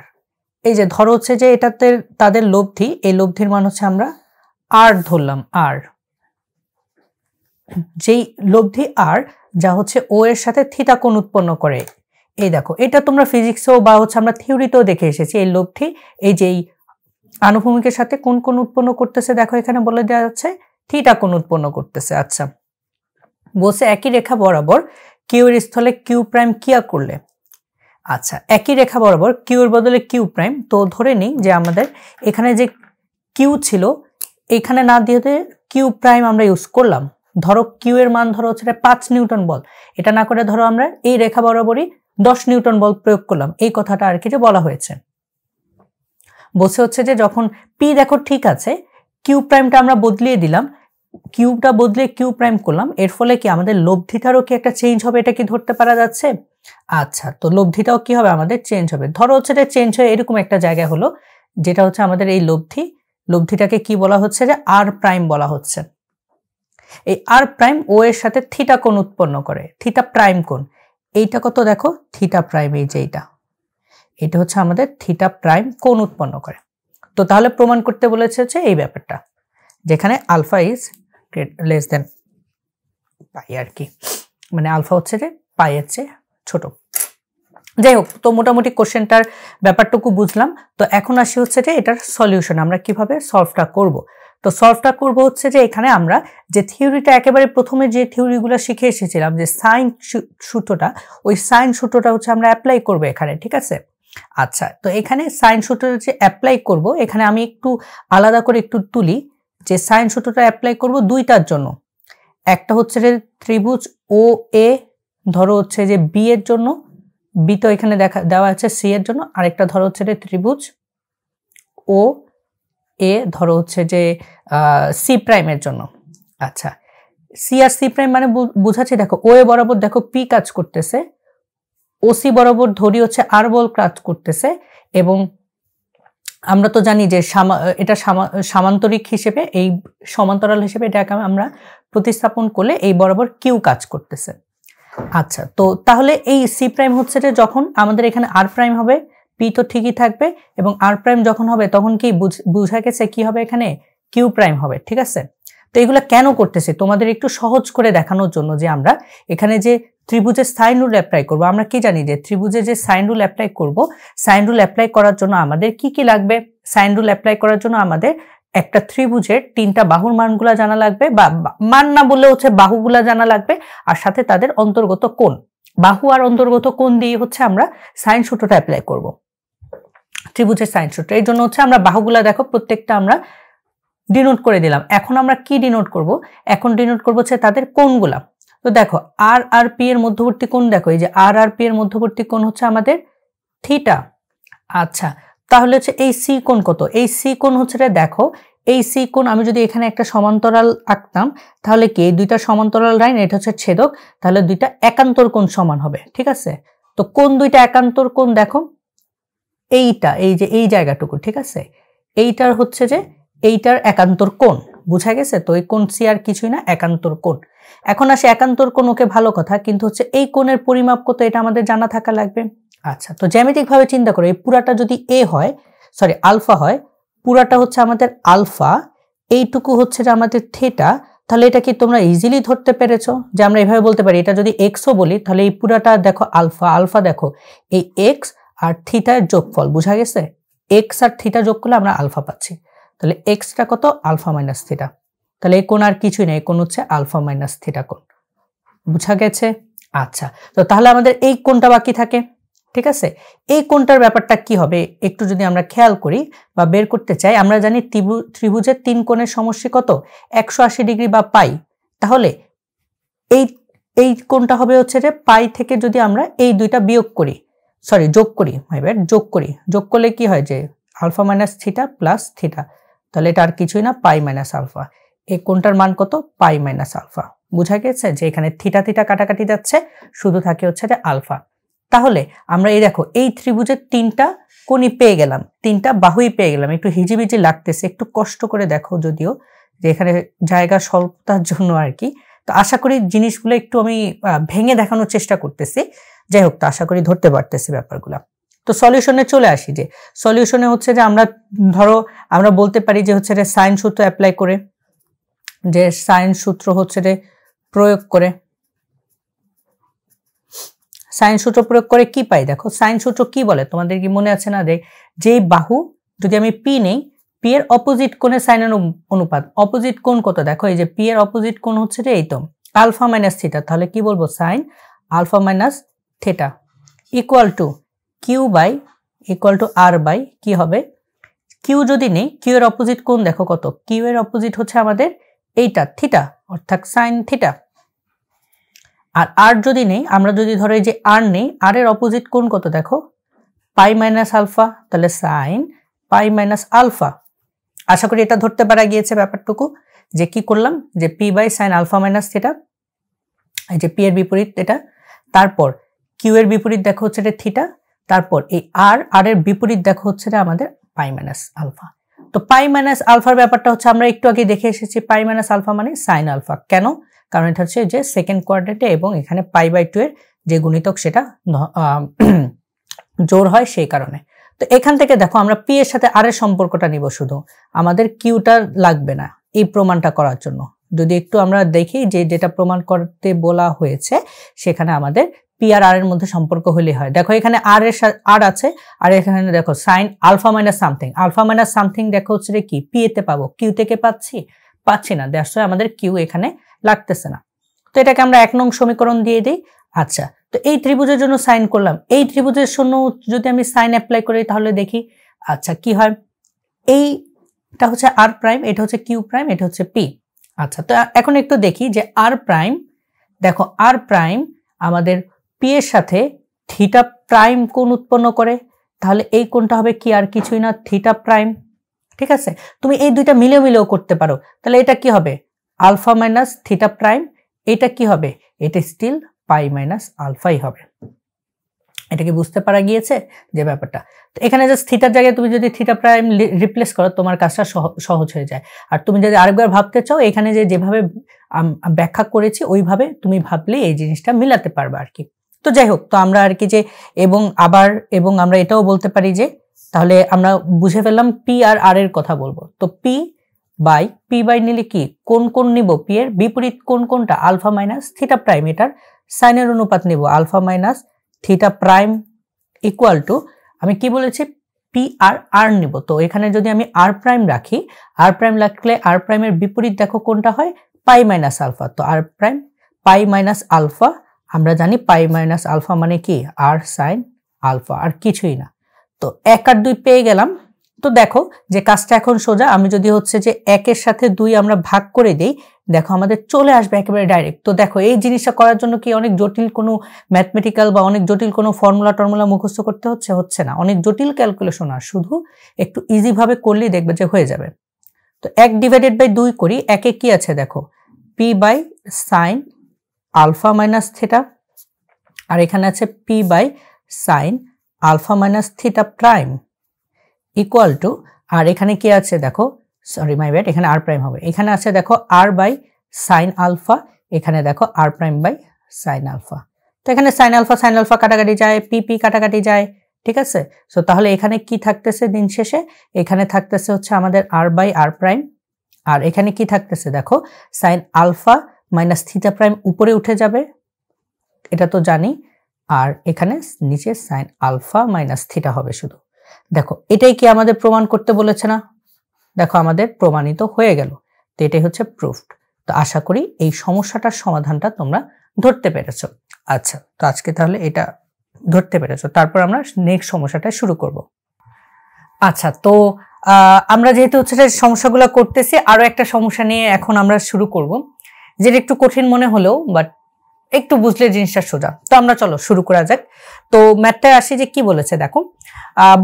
এই যে ধরো হচ্ছে যে এটাতে তাদের লব্ধি এই লব্ধির মান হচ্ছে আমরা আর ধরলাম আর যেই লব্ধি আর যা হচ্ছে ও এর সাথে থিতা কোণ উৎপন্ন করে এই দেখো এটা তোমরা ফিজিক্সেও বা হচ্ছে আমরা থিওরিতেও দেখে এসেছি এই লব্ধি এই যেই আনুভূমিকের সাথে কোন কোন উৎপন্ন করতেছে দেখো এখানে বলে দেওয়া যাচ্ছে থিটা কোন উৎপন্ন করতেছে আচ্ছা বসে একই রেখা বরাবর কিউ এর স্থলে কিউ প্রাইম কিয়া করলে আচ্ছা একই রেখা বরাবর কিউ এর বদলে কিউ প্রাইম তো ধরে নিই যে আমাদের এখানে যে কিউ ছিল এখানে না দিয়ে কিউ প্রাইম আমরা ইউজ করলাম ধরো কিউ এর মান ধরো হচ্ছে পাঁচ নিউটন বল এটা না করে ধরো আমরা এই রেখা বরাবরই দশ নিউটন বল প্রয়োগ করলাম এই কথাটা আর কি যে বলা হয়েছে বসে হচ্ছে যে যখন পি দেখো ঠিক আছে কিউ প্রাইমটা আমরা বদলিয়ে দিলাম কিউবটা বদলে কিউ প্রাইম করলাম এর ফলে কি আমাদের লব্ধিটারও কি একটা চেঞ্জ হবে এটা কি ধরতে পারা যাচ্ছে আচ্ছা তো লব্ধিটাও কি হবে আমাদের চেঞ্জ হবে ধরো হচ্ছে এটা চেঞ্জ হয়ে এরকম একটা জায়গা হলো যেটা হচ্ছে আমাদের এই লব্ধি লব্ধিটাকে কি বলা হচ্ছে যে আর প্রাইম বলা হচ্ছে এই আর প্রাইম ও এর সাথে থিটা কোণ উৎপন্ন করে থিটা প্রাইম কোণ এইটা কত দেখো থিটা প্রাইম এই যে এইটা এটা হচ্ছে আমাদের থিটা প্রাইম কোণ উৎপন্ন করে তো তাহলে প্রমাণ করতে বলেছে হচ্ছে এই ব্যাপারটা যেখানে alpha is less than pi আর কি মানে আলফা হচ্ছে যে পায়ের চেয়ে ছোট যাই হোক তো মোটামুটি কোশ্চেনটার ব্যাপারটুকু বুঝলাম তো এখন আসি হচ্ছে যে এটার সলিউশন আমরা কিভাবে সলভটা করব তো সলভটা করব হচ্ছে যে এখানে আমরা যে থিওরিটা একেবারে প্রথমে যে থিওরিগুলো শিখে এসেছিলাম যে সাইন সূত্রটা ওই সাইন সূত্রটা হচ্ছে আমরা অ্যাপ্লাই করব এখানে ঠিক আছে আচ্ছা তো এখানে সাইন সূত্রটা যে অ্যাপ্লাই করব এখানে আমি একটু আলাদা করে একটু তুলি যে সাইন সূত্রটা অ্যাপ্লাই করব দুইটার জন্য একটা হচ্ছে যে ত্রিভুজ ও এ ধরো হচ্ছে যে বি এর জন্য বি তো এখানে দেখা দেওয়া আছে সি এর জন্য আরেকটা ধরো হচ্ছে যে ত্রিভুজ ও এ ধরো হচ্ছে যে সি প্রাইমের জন্য আচ্ছা সি আর সি প্রাইম মানে বুঝাচ্ছে দেখো ও এ বরাবর দেখো পি কাজ করতেছে ও সি বরাবর ধরি হচ্ছে আর বল কাজ করতেছে এবং আমরা তো জানি যে এটা সামান্তরিক হিসেবে এই সমান্তরাল হিসেবে এটাকে আমরা প্রতিস্থাপন করলে এই বরাবর কিউ কাজ করতেছে আচ্ছা তো তাহলে এই সি প্রাইম হচ্ছে যে যখন আমাদের এখানে আর প্রাইম হবে পি তো ঠিকই থাকবে এবং আর প্রাইম যখন হবে তখন কি বুঝা গেছে কি হবে এখানে কিউ প্রাইম হবে ঠিক আছে তো এগুলো কেন করতেছে তোমাদের একটু সহজ করে দেখানোর জন্য যে আমরা এখানে যে ত্রিভুজের সাইন রুল অ্যাপ্লাই করবো আমরা কি জানি যে ত্রিভুজে যে সাইন রুল অ্যাপ্লাই করব সাইন রুল অ্যাপ্লাই করার জন্য আমাদের কি কি লাগবে সাইন রুল অ্যাপ্লাই করার জন্য আমাদের একটা ত্রিভুজের তিনটা বাহুর মানগুলা জানা লাগবে বা মান না বললে হচ্ছে বাহুগুলা জানা লাগবে আর সাথে তাদের অন্তর্গত কোন বাহু আর অন্তর্গত কোন দিয়ে হচ্ছে আমরা সাইন সূত্রটা অ্যাপ্লাই করবো ত্রিভুজের সাইন সূত্র এই জন্য হচ্ছে আমরা বাহুগুলা দেখো প্রত্যেকটা আমরা ডিনোট করে দিলাম এখন আমরা কি ডিনোট করব এখন ডিনোট করবো হচ্ছে তাদের কোনগুলা তো দেখো আর আর পি এর মধ্যবর্তী কোন দেখো এই যে আর আর পি এর মধ্যবর্তী কোন হচ্ছে আমাদের থিটা আচ্ছা তাহলে হচ্ছে এই সি কোন কত এই সি কোন হচ্ছে দেখো এই সি কোন আমি যদি এখানে একটা সমান্তরাল আঁকতাম তাহলে কি এই দুইটা সমান্তরাল লাইন এটা হচ্ছে ছেদক তাহলে দুইটা একান্তর কোণ সমান হবে ঠিক আছে তো কোন দুইটা একান্তর কোণ দেখো এইটা এই যে এই জায়গাটুকু ঠিক আছে এইটার হচ্ছে যে এইটার একান্তর কোন বুঝা গেছে তো এই কোন সি আর কিছুই না একান্তর কোণ এখন আসে একান্তর কোন ওকে ভালো কথা কিন্তু হচ্ছে এই কোণের পরিমাপ কত এটা আমাদের জানা থাকা লাগবে আচ্ছা তো জ্যামিতিকভাবে চিন্তা করো এই পুরাটা যদি এ হয় সরি আলফা হয় পুরাটা হচ্ছে আমাদের আলফা এইটুকু হচ্ছে যে আমাদের থেটা তাহলে এটা কি তোমরা ইজিলি ধরতে পেরেছ যে আমরা এভাবে বলতে পারি এটা যদি এক্সও বলি তাহলে এই পুরাটা দেখো আলফা আলফা দেখো এই এক্স আর থিটার যোগফল বোঝা গেছে এক্স আর থিটা যোগ করলে আমরা আলফা পাচ্ছি তাহলে এক্সটা কত আলফা মাইনাস থিটা তাহলে এই কোন আর কিছুই নেই কোন হচ্ছে আলফা মাইনাস থিটা কোন বুঝা গেছে আচ্ছা তো তাহলে আমাদের এই কোনটা বাকি থাকে ঠিক আছে এই কোনটার ব্যাপারটা কি হবে একটু যদি আমরা খেয়াল করি বা বের করতে চাই আমরা জানি ত্রিভুজের তিন কোণের সমষ্টি কত একশো আশি ডিগ্রি বা পাই তাহলে এই এই কোনটা হবে হচ্ছে যে পাই থেকে যদি আমরা এই দুইটা বিয়োগ করি সরি যোগ করি মাই ব্যাড যোগ করি যোগ করলে কি হয় যে alpha minus theta plus theta তাহলে এটা আর কিছুই না পাই মাইনাস আলফা এই কোনটার মান কত পাই মাইনাস আলফা বুঝা গেছে যে এখানে থিটা থিটা কাটাকাটি যাচ্ছে শুধু থাকে হচ্ছে যে আলফা তাহলে আমরা এই দেখো এই ত্রিভুজের তিনটা কোনি পেয়ে গেলাম তিনটা বাহুই পেয়ে গেলাম একটু হিজিবিজি লাগতেছে একটু কষ্ট করে দেখো যদিও যে এখানে জায়গা স্বল্পতার জন্য আর কি তো আশা করি জিনিসগুলো একটু আমি ভেঙে দেখানোর চেষ্টা করতেছি যাই হোক তো আশা করি ধরতে পারতেছি ব্যাপারগুলো তো সলিউশনে চলে আসি যে সলিউশনে হচ্ছে যে আমরা ধরো আমরা বলতে পারি যে হচ্ছে রে সাইন সূত্র অ্যাপ্লাই করে যে সাইন সূত্র হচ্ছে রে প্রয়োগ করে সাইন সূত্র প্রয়োগ করে কি পাই দেখো সাইন সূত্র কি বলে তোমাদের কি মনে আছে না দেখ যেই বাহু যদি আমি পি নেই পি এর অপোজিট কোণে সাইনের অনুপাত অপোজিট কোণ কত দেখো এই যে পি এর অপোজিট কোণ হচ্ছে রে এই তো আলফা মাইনাস থিটা তাহলে কি বলবো sine alpha minus theta equal to Q by equal to আর বাই কি হবে কিউ যদি নেই কিউ এর অপোজিট কোন দেখো কত কিউ এর অপোজিট হচ্ছে আমাদের এইটা থিটা অর্থাৎ সাইন থিটা আর আর যদি নেই আমরা যদি ধরো যে আর নেই আর এর অপোজিট কোন কত দেখো পাই মাইনাস আলফা তাহলে সাইন পাই মাইনাস আলফা আশা করি এটা ধরতে পারা গিয়েছে ব্যাপারটুকু যে কি করলাম যে P by sine alpha minus theta এই যে পি এর বিপরীত এটা তারপর কিউ এর বিপরীত দেখো হচ্ছে এটা থিটা তারপর এই আর আর এর বিপরীত দেখো হচ্ছে এটা আমাদের পাই মাইনাস আলফা তো পাই মাইনাস আলফার ব্যাপারটা হচ্ছে আমরা একটু আগে দেখে এসেছি পাই মাইনাস আলফা মানে সাইন আলফা কেন কারণ এটা হচ্ছে যে সেকেন্ড কোয়ার্ডেটে এবং এখানে পাই বাই টু এর যে গুণিতক সেটা জোর হয় সেই কারণে তো এখান থেকে দেখো আমরা পি এর সাথে আর এর সম্পর্কটা নিব শুধু আমাদের কিউটা লাগবে না এই প্রমাণটা করার জন্য যদি একটু আমরা দেখি যে যেটা প্রমাণ করতে বলা হয়েছে সেখানে আমাদের পি আর আর এর মধ্যে সম্পর্ক হলে হয় দেখো এখানে আর এর আর আছে আর এখানে দেখো sine alpha minus something alpha minus something দেখো হচ্ছে কি পি এতে পাবো কিউ থেকে পাচ্ছি পাচ্ছি না দ্যাটস আমাদের কিউ এখানে লাগতেছে না তো এটাকে আমরা এক নং সমীকরণ দিয়ে দিই আচ্ছা তো এই ত্রিভুজের জন্য সাইন করলাম এই ত্রিভুজের জন্য যদি আমি সাইন অ্যাপ্লাই করি তাহলে দেখি আচ্ছা কি হয় এইটা হচ্ছে আর প্রাইম এটা হচ্ছে কিউ প্রাইম এটা হচ্ছে পি আচ্ছা তো এখন একটু দেখি যে আর প্রাইম দেখো আর প্রাইম আমাদের পি এর সাথে থিটা প্রাইম কোন উৎপন্ন করে তাহলে এই কোনটা হবে কি আর কিছুই না থিটা প্রাইম ঠিক আছে তুমি এই দুইটা মিলে মিলেও করতে পারো তাহলে এটা কি হবে আলফা মাইনাস থিটা প্রাইম এটা কি হবে এটা স্টিল পাই মাইনাস আলফাই হবে এটা কি বুঝতে পারা গিয়েছে যে ব্যাপারটা তো এখানে জাস্ট থিটার জায়গায় তুমি যদি থিটা প্রাইম রিপ্লেস করো তোমার কাজটা সহজ হয়ে যায় আর তুমি যদি আরেকবার ভাবতে চাও এখানে যে যেভাবে ব্যাখ্যা করেছি ওইভাবে তুমি ভাবলে এই জিনিসটা মিলাতে পারবে আর কি তো যাই হোক তো আমরা আর কি যে এবং আবার এবং আমরা এটাও বলতে পারি যে তাহলে আমরা বুঝে ফেললাম পি আর আর এর কথা বলবো তো পি বাই পি বাই নিলে কি কোন কোন নিব পি এর বিপরীত কোন কোনটা আলফা মাইনাস থিটা প্রাইম এটার সাইনের অনুপাত নিব alpha minus theta prime equal to আমি কি বলেছি পি আর আর নিব তো এখানে যদি আমি আর প্রাইম রাখি আর প্রাইম রাখলে আর প্রাইমের বিপরীত দেখো কোনটা হয় পাই মাইনাস আলফা তো আর প্রাইম পাই মাইনাস আলফা আমরা জানি পাই মাইনাস আলফা মানে কি আর সাইন আলফা আর কিছুই না তো এক আর দুই পেয়ে গেলাম তো দেখো যে কাজটা এখন সোজা আমি যদি হচ্ছে যে একের সাথে দুই আমরা ভাগ করে দিই দেখো আমাদের চলে আসবে একেবারে ডাইরেক্ট তো দেখো এই জিনিসটা করার জন্য কি অনেক জটিল কোনো ম্যাথমেটিক্যাল বা অনেক জটিল কোনো ফর্মুলা টর্মুলা মুখস্থ করতে হচ্ছে হচ্ছে না অনেক জটিল ক্যালকুলেশন আর শুধু একটু ইজিভাবে করলেই দেখবে যে হয়ে যাবে তো এক ডিভাইডেড বাই দুই করি একে কি আছে দেখো P by sine alpha minus theta আর এখানে আছে P by sine alpha minus theta prime equal to আর এখানে কি আছে দেখো সরি মাই ব্যাট এখানে আর প্রাইম হবে এখানে আছে দেখো আর বাই সাইন আলফা এখানে দেখো আর প্রাইম বাই সাইন আলফা তো এখানে সাইন আলফা সাইন আলফা কাটাকাটি যায় পি পি কাটাকাটি যায় ঠিক আছে সো তাহলে এখানে কি থাকতেছে দিন শেষে এখানে থাকতেছে হচ্ছে আমাদের আর বাই আর প্রাইম আর এখানে কি থাকতেছে দেখো sine alpha minus theta prime উপরে উঠে যাবে এটা তো জানি আর এখানে নিচে সাইন আলফা মাইনাস থিটা হবে শুধু দেখো এটাই কি আমাদের প্রমাণ করতে বলেছে না দেখো আমাদের প্রমাণিত হয়ে গেল তো এটাই হচ্ছে প্রুফড তো আশা করি এই সমস্যাটার সমাধানটা তোমরা ধরতে পেরেছ আচ্ছা তো আজকে তাহলে এটা ধরতে পেরেছ তারপর আমরা নেক্সট সমস্যাটা শুরু করব আচ্ছা তো আমরা যেহেতু হচ্ছে সমস্যাগুলো করতেছি আরও একটা সমস্যা নিয়ে এখন আমরা শুরু করবো যেটা একটু কঠিন মনে হলেও বাট একটু বুঝলে জিনিসটা সোজা তো আমরা চলো শুরু করা যাক তো ম্যাটটায় আসি যে কি বলেছে দেখো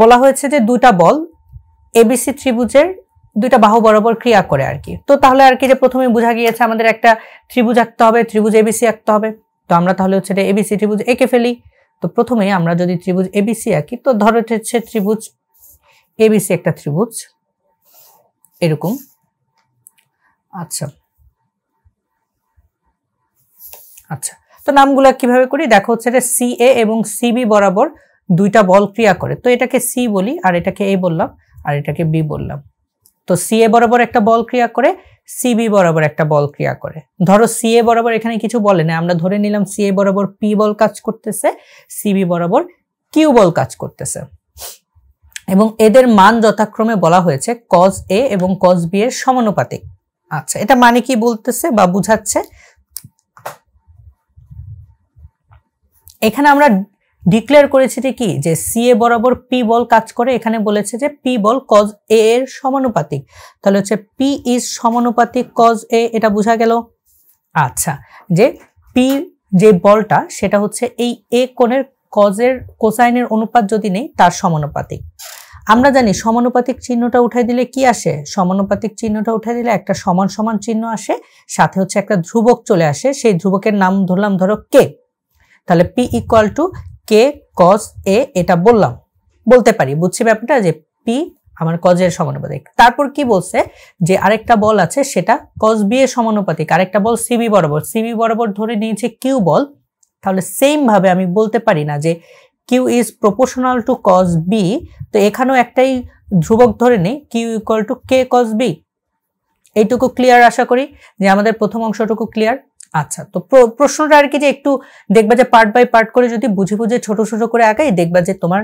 বলা হয়েছে যে দুটা বল এবিসি ত্রিভুজের দুইটা বাহু বরাবর ক্রিয়া করে আর কি তো তাহলে আর কি যে প্রথমে বোঝা গিয়েছে আমাদের একটা ত্রিভুজ আঁকতে হবে ত্রিভুজ এবিসি আঁকতে হবে তো আমরা তাহলে হচ্ছে এটা এবিসি ত্রিভুজ এঁকে ফেলি তো প্রথমে আমরা যদি ত্রিভুজ এবিসি আঁকি তো ধরো হচ্ছে ত্রিভুজ এবিসি একটা ত্রিভুজ এরকম আচ্ছা আচ্ছা তো নামগুলো কিভাবে করি দেখো হচ্ছে এটা সি এ এবং সিবি বরাবর দুইটা বল ক্রিয়া করে তো এটাকে সি বলি আর এটাকে এ বললাম আর এটাকে বি বললাম তো সি এ বরাবর একটা বল ক্রিয়া করে সিবি বরাবর একটা বল ক্রিয়া করে ধরো সি এ বরাবর এখানে কিছু বলে না আমরা ধরে নিলাম সি এ বরাবর পি বল কাজ করতেছে সিবি বরাবর কিউ বল কাজ করতেছে এবং এদের মান যথাক্রমে বলা হয়েছে কজ এ এবং কজ বি এর সমানুপাতিক আচ্ছা এটা মানে কি বলতেছে বা বুঝাচ্ছে এখানে আমরা ডিক্লেয়ার করেছি যে কি যে সি এ বরাবর পি বল কাজ করে এখানে বলেছে যে পি বল কজ এ এর সমানুপাতিক তাহলে হচ্ছে পি ইজ সমানুপাতিক কজ এ এটা বোঝা গেল আচ্ছা যে পি যে বলটা সেটা হচ্ছে এই এ কোণের কজের কোসাইনের অনুপাত যদি নেই তার সমানুপাতিক আমরা জানি সমানুপাতিক চিহ্নটা উঠাই দিলে কি আসে সমানুপাতিক চিহ্নটা উঠাই দিলে একটা সমান সমান চিহ্ন আসে সাথে হচ্ছে একটা ধ্রুবক চলে আসে সেই ধ্রুবকের নাম ধরলাম ধরো কে তাহলে P equal to K cos A এটা বললাম বলতে পারি বুঝছি ব্যাপারটা যে পি আমার কজের সমানুপাতিক তারপর কি বলছে যে আরেকটা বল আছে সেটা কজ বি এর সমানুপাতিক আরেকটা বল সিবি বরাবর সিবি বরাবর ধরে নিয়েছে কিউ বল তাহলে সেম ভাবে আমি বলতে পারি না যে Q is proportional to cos B তো এখানেও একটাই ধ্রুবক ধরে নেই Q equal to K cos B এইটুকু ক্লিয়ার আশা করি যে আমাদের প্রথম অংশটুকু ক্লিয়ার আচ্ছা তো প্রশ্নটা আর কি যে একটু দেখবা যে পার্ট বাই পার্ট করে যদি বুঝে বুঝে ছোট ছোট করে আগাই দেখবা যে তোমার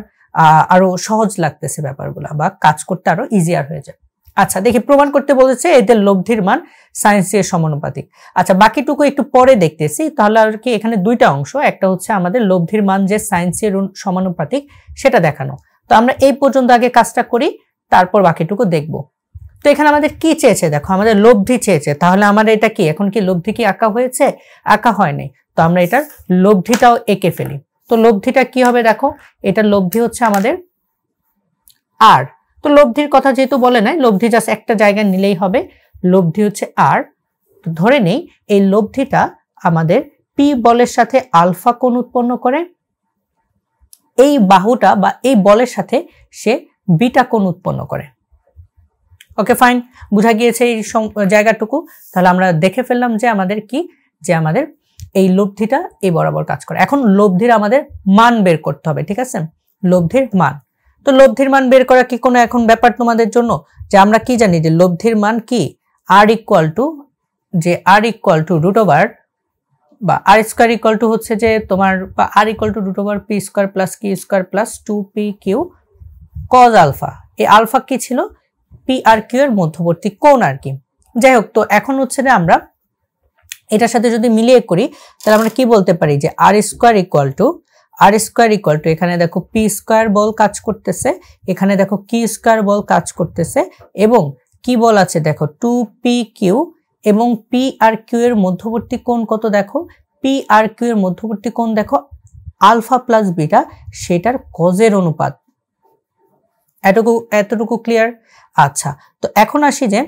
আরো সহজ লাগতেছে ব্যাপারগুলো বা কাজ করতে আরো ইজিয়ার হয়ে যায় আচ্ছা দেখি প্রমাণ করতে বলেছে এদের লব্ধির মান সায়েন্স এর সমানুপাতিক আচ্ছা বাকিটুকু একটু পরে দেখতেছি তাহলে আর কি এখানে দুইটা অংশ একটা হচ্ছে আমাদের লব্ধির মান যে সায়েন্স এর সমানুপাতিক সেটা দেখানো তো আমরা এই পর্যন্ত আগে কাজটা করি তারপর বাকিটুকু দেখবো তো এখানে আমাদের কি চেয়েছে দেখো আমাদের লব্ধি চেয়েছে তাহলে আমার এটা কি এখন কি লব্ধি কি আঁকা হয়েছে আঁকা হয়নি তো আমরা এটার লব্ধিটাও এঁকে ফেলি তো লব্ধিটা কি হবে দেখো এটার লব্ধি হচ্ছে আমাদের আর তো লব্ধির কথা যেহেতু বলে নাই লব্ধি জাস্ট একটা জায়গায় নিলেই হবে লব্ধি হচ্ছে আর ধরে নেই এই লব্ধিটা আমাদের পি বলের সাথে আলফা কোণ উৎপন্ন করে এই বাহুটা বা এই বলের সাথে সে বিটা কোণ উৎপন্ন করে ওকে ফাইন বোঝা গিয়েছে এই জায়গাটুকু তাহলে আমরা দেখে ফেললাম যে আমাদের কি যে আমাদের এই লব্ধিটা এই বরাবর কাজ করে এখন লব্ধির আমাদের মান বের করতে হবে ঠিক আছে লব্ধির মান তো লব্ধির মান বের করা কি কোনো এখন ব্যাপার তোমাদের জন্য যে আমরা কি জানি যে লব্ধির মান কি আর ইকুয়াল টু যে R equal to root over বা আর স্কোয়ার ইকুয়াল টু হচ্ছে যে তোমার বা R equal to root over P square plus Q square plus two P Q cos alpha এই আলফা কি ছিল পি আর কিউ এর মধ্যবর্তী কোণ আর কি যাই হোক তো এখন হচ্ছে না আমরা এটার সাথে যদি মিলিয়ে করি তাহলে আমরা কি বলতে পারি যে R square equal to R square equal to এখানে দেখো পি স্কোয়ার বল কাজ করতেছে এখানে দেখো কি স্কোয়ার বল কাজ করতেছে এবং কি বল আছে দেখো টু পি কিউ এবং পি আর কিউ এর মধ্যবর্তী কোণ কত দেখো পি আর কিউ এর মধ্যবর্তী কোণ দেখো আলফা প্লাস বিটা সেটার কজের অনুপাত এটুকু এতটুকু ক্লিয়ার আচ্ছা তো এখন আসি যে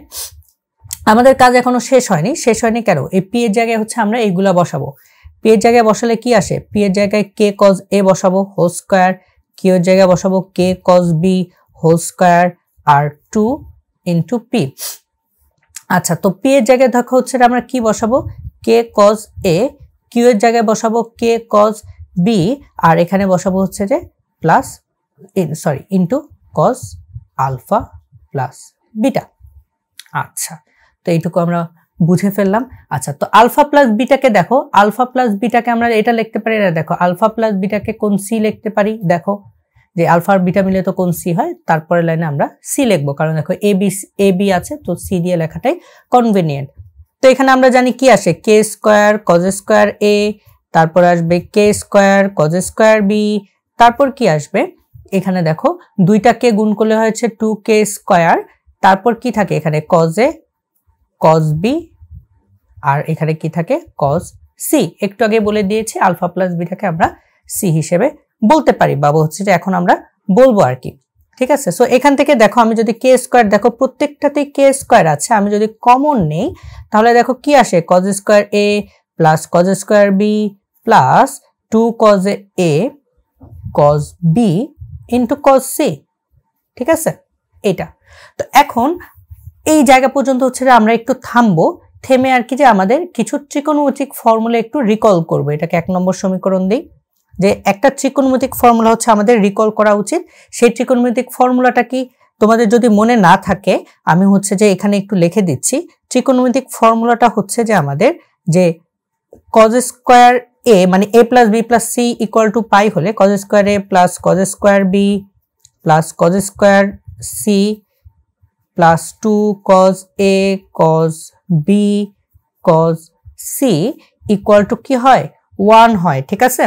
আমাদের কাজ এখনো শেষ হয়নি শেষ হয়নি কেন এই পি এর জায়গায় হচ্ছে আমরা এইগুলো বসাবো পি এর জায়গায় বসালে কি আসে পি এর জায়গায় কে কজ এ বসাবো হোল স্কোয়ার কিউ এর জায়গায় বসাবো K cos B whole square আর টু ইন্টু পি আচ্ছা তো পি এর জায়গায় দেখো হচ্ছে আমরা কি বসাবো কে কজ এ কিউ এর জায়গায় বসাবো কে কজ বি আর এখানে বসাবো হচ্ছে যে plus sorry into cos alpha plus beta আচ্ছা তো এইটুকু আমরা বুঝে ফেললাম আচ্ছা তো আলফা প্লাস বিটাকে দেখো আলফা প্লাস বিটাকে আমরা এটা লিখতে পারি না দেখো আলফা প্লাস বিটাকে কোন সি লিখতে পারি দেখো যে আলফা আর বিটা মিলে তো কোন সি হয় তারপরে লাইনে আমরা সি লিখবো কারণ দেখো এ বি এ বি আছে তো সি দিয়ে লেখাটাই কনভেনিয়েন্ট তো এখানে আমরা জানি কি আসে K square cos square A তারপর আসবে K square cos square B তারপর কি আসবে এখানে দেখো দুইটা কে গুণ করলে হয়েছে টু কে স্কোয়ার তারপর কি থাকে এখানে কজ এ কজ বি আর এখানে কি থাকে কজ সি একটু আগে বলে দিয়েছি আলফা প্লাস বিটাকে আমরা সি হিসেবে বলতে পারি বাবু হচ্ছে যে এখন আমরা বলবো আর কি ঠিক আছে সো এখান থেকে দেখো আমি যদি কে স্কোয়ার দেখো প্রত্যেকটাতেই কে স্কোয়ার আছে আমি যদি কমন নেই তাহলে দেখো কি আসে cos square A plus cos square B plus two cos A cos B into cos C ঠিক আছে এটা তো এখন এই জায়গা পর্যন্ত হচ্ছে আমরা একটু থামবো থেমে আর কি যে আমাদের কিছু ত্রিকোণমিতিক ফর্মুলা একটু রিকল করব এটাকে এক নম্বর সমীকরণ দিই যে একটা ত্রিকোণমিতিক ফর্মুলা হচ্ছে আমাদের রিকল করা উচিত সেই ত্রিকোণমিতিক ফর্মুলাটা কি তোমাদের যদি মনে না থাকে আমি হচ্ছে যে এখানে একটু লিখে দিচ্ছি ত্রিকোণমিতিক ফর্মুলাটা হচ্ছে যে আমাদের যে কজ স্কোয়ার এ মানে A plus B plus C equal to pi হলে cos square A plus cos square B plus cos square C plus two cos A cos B cos C equal to কি হয় one হয় ঠিক আছে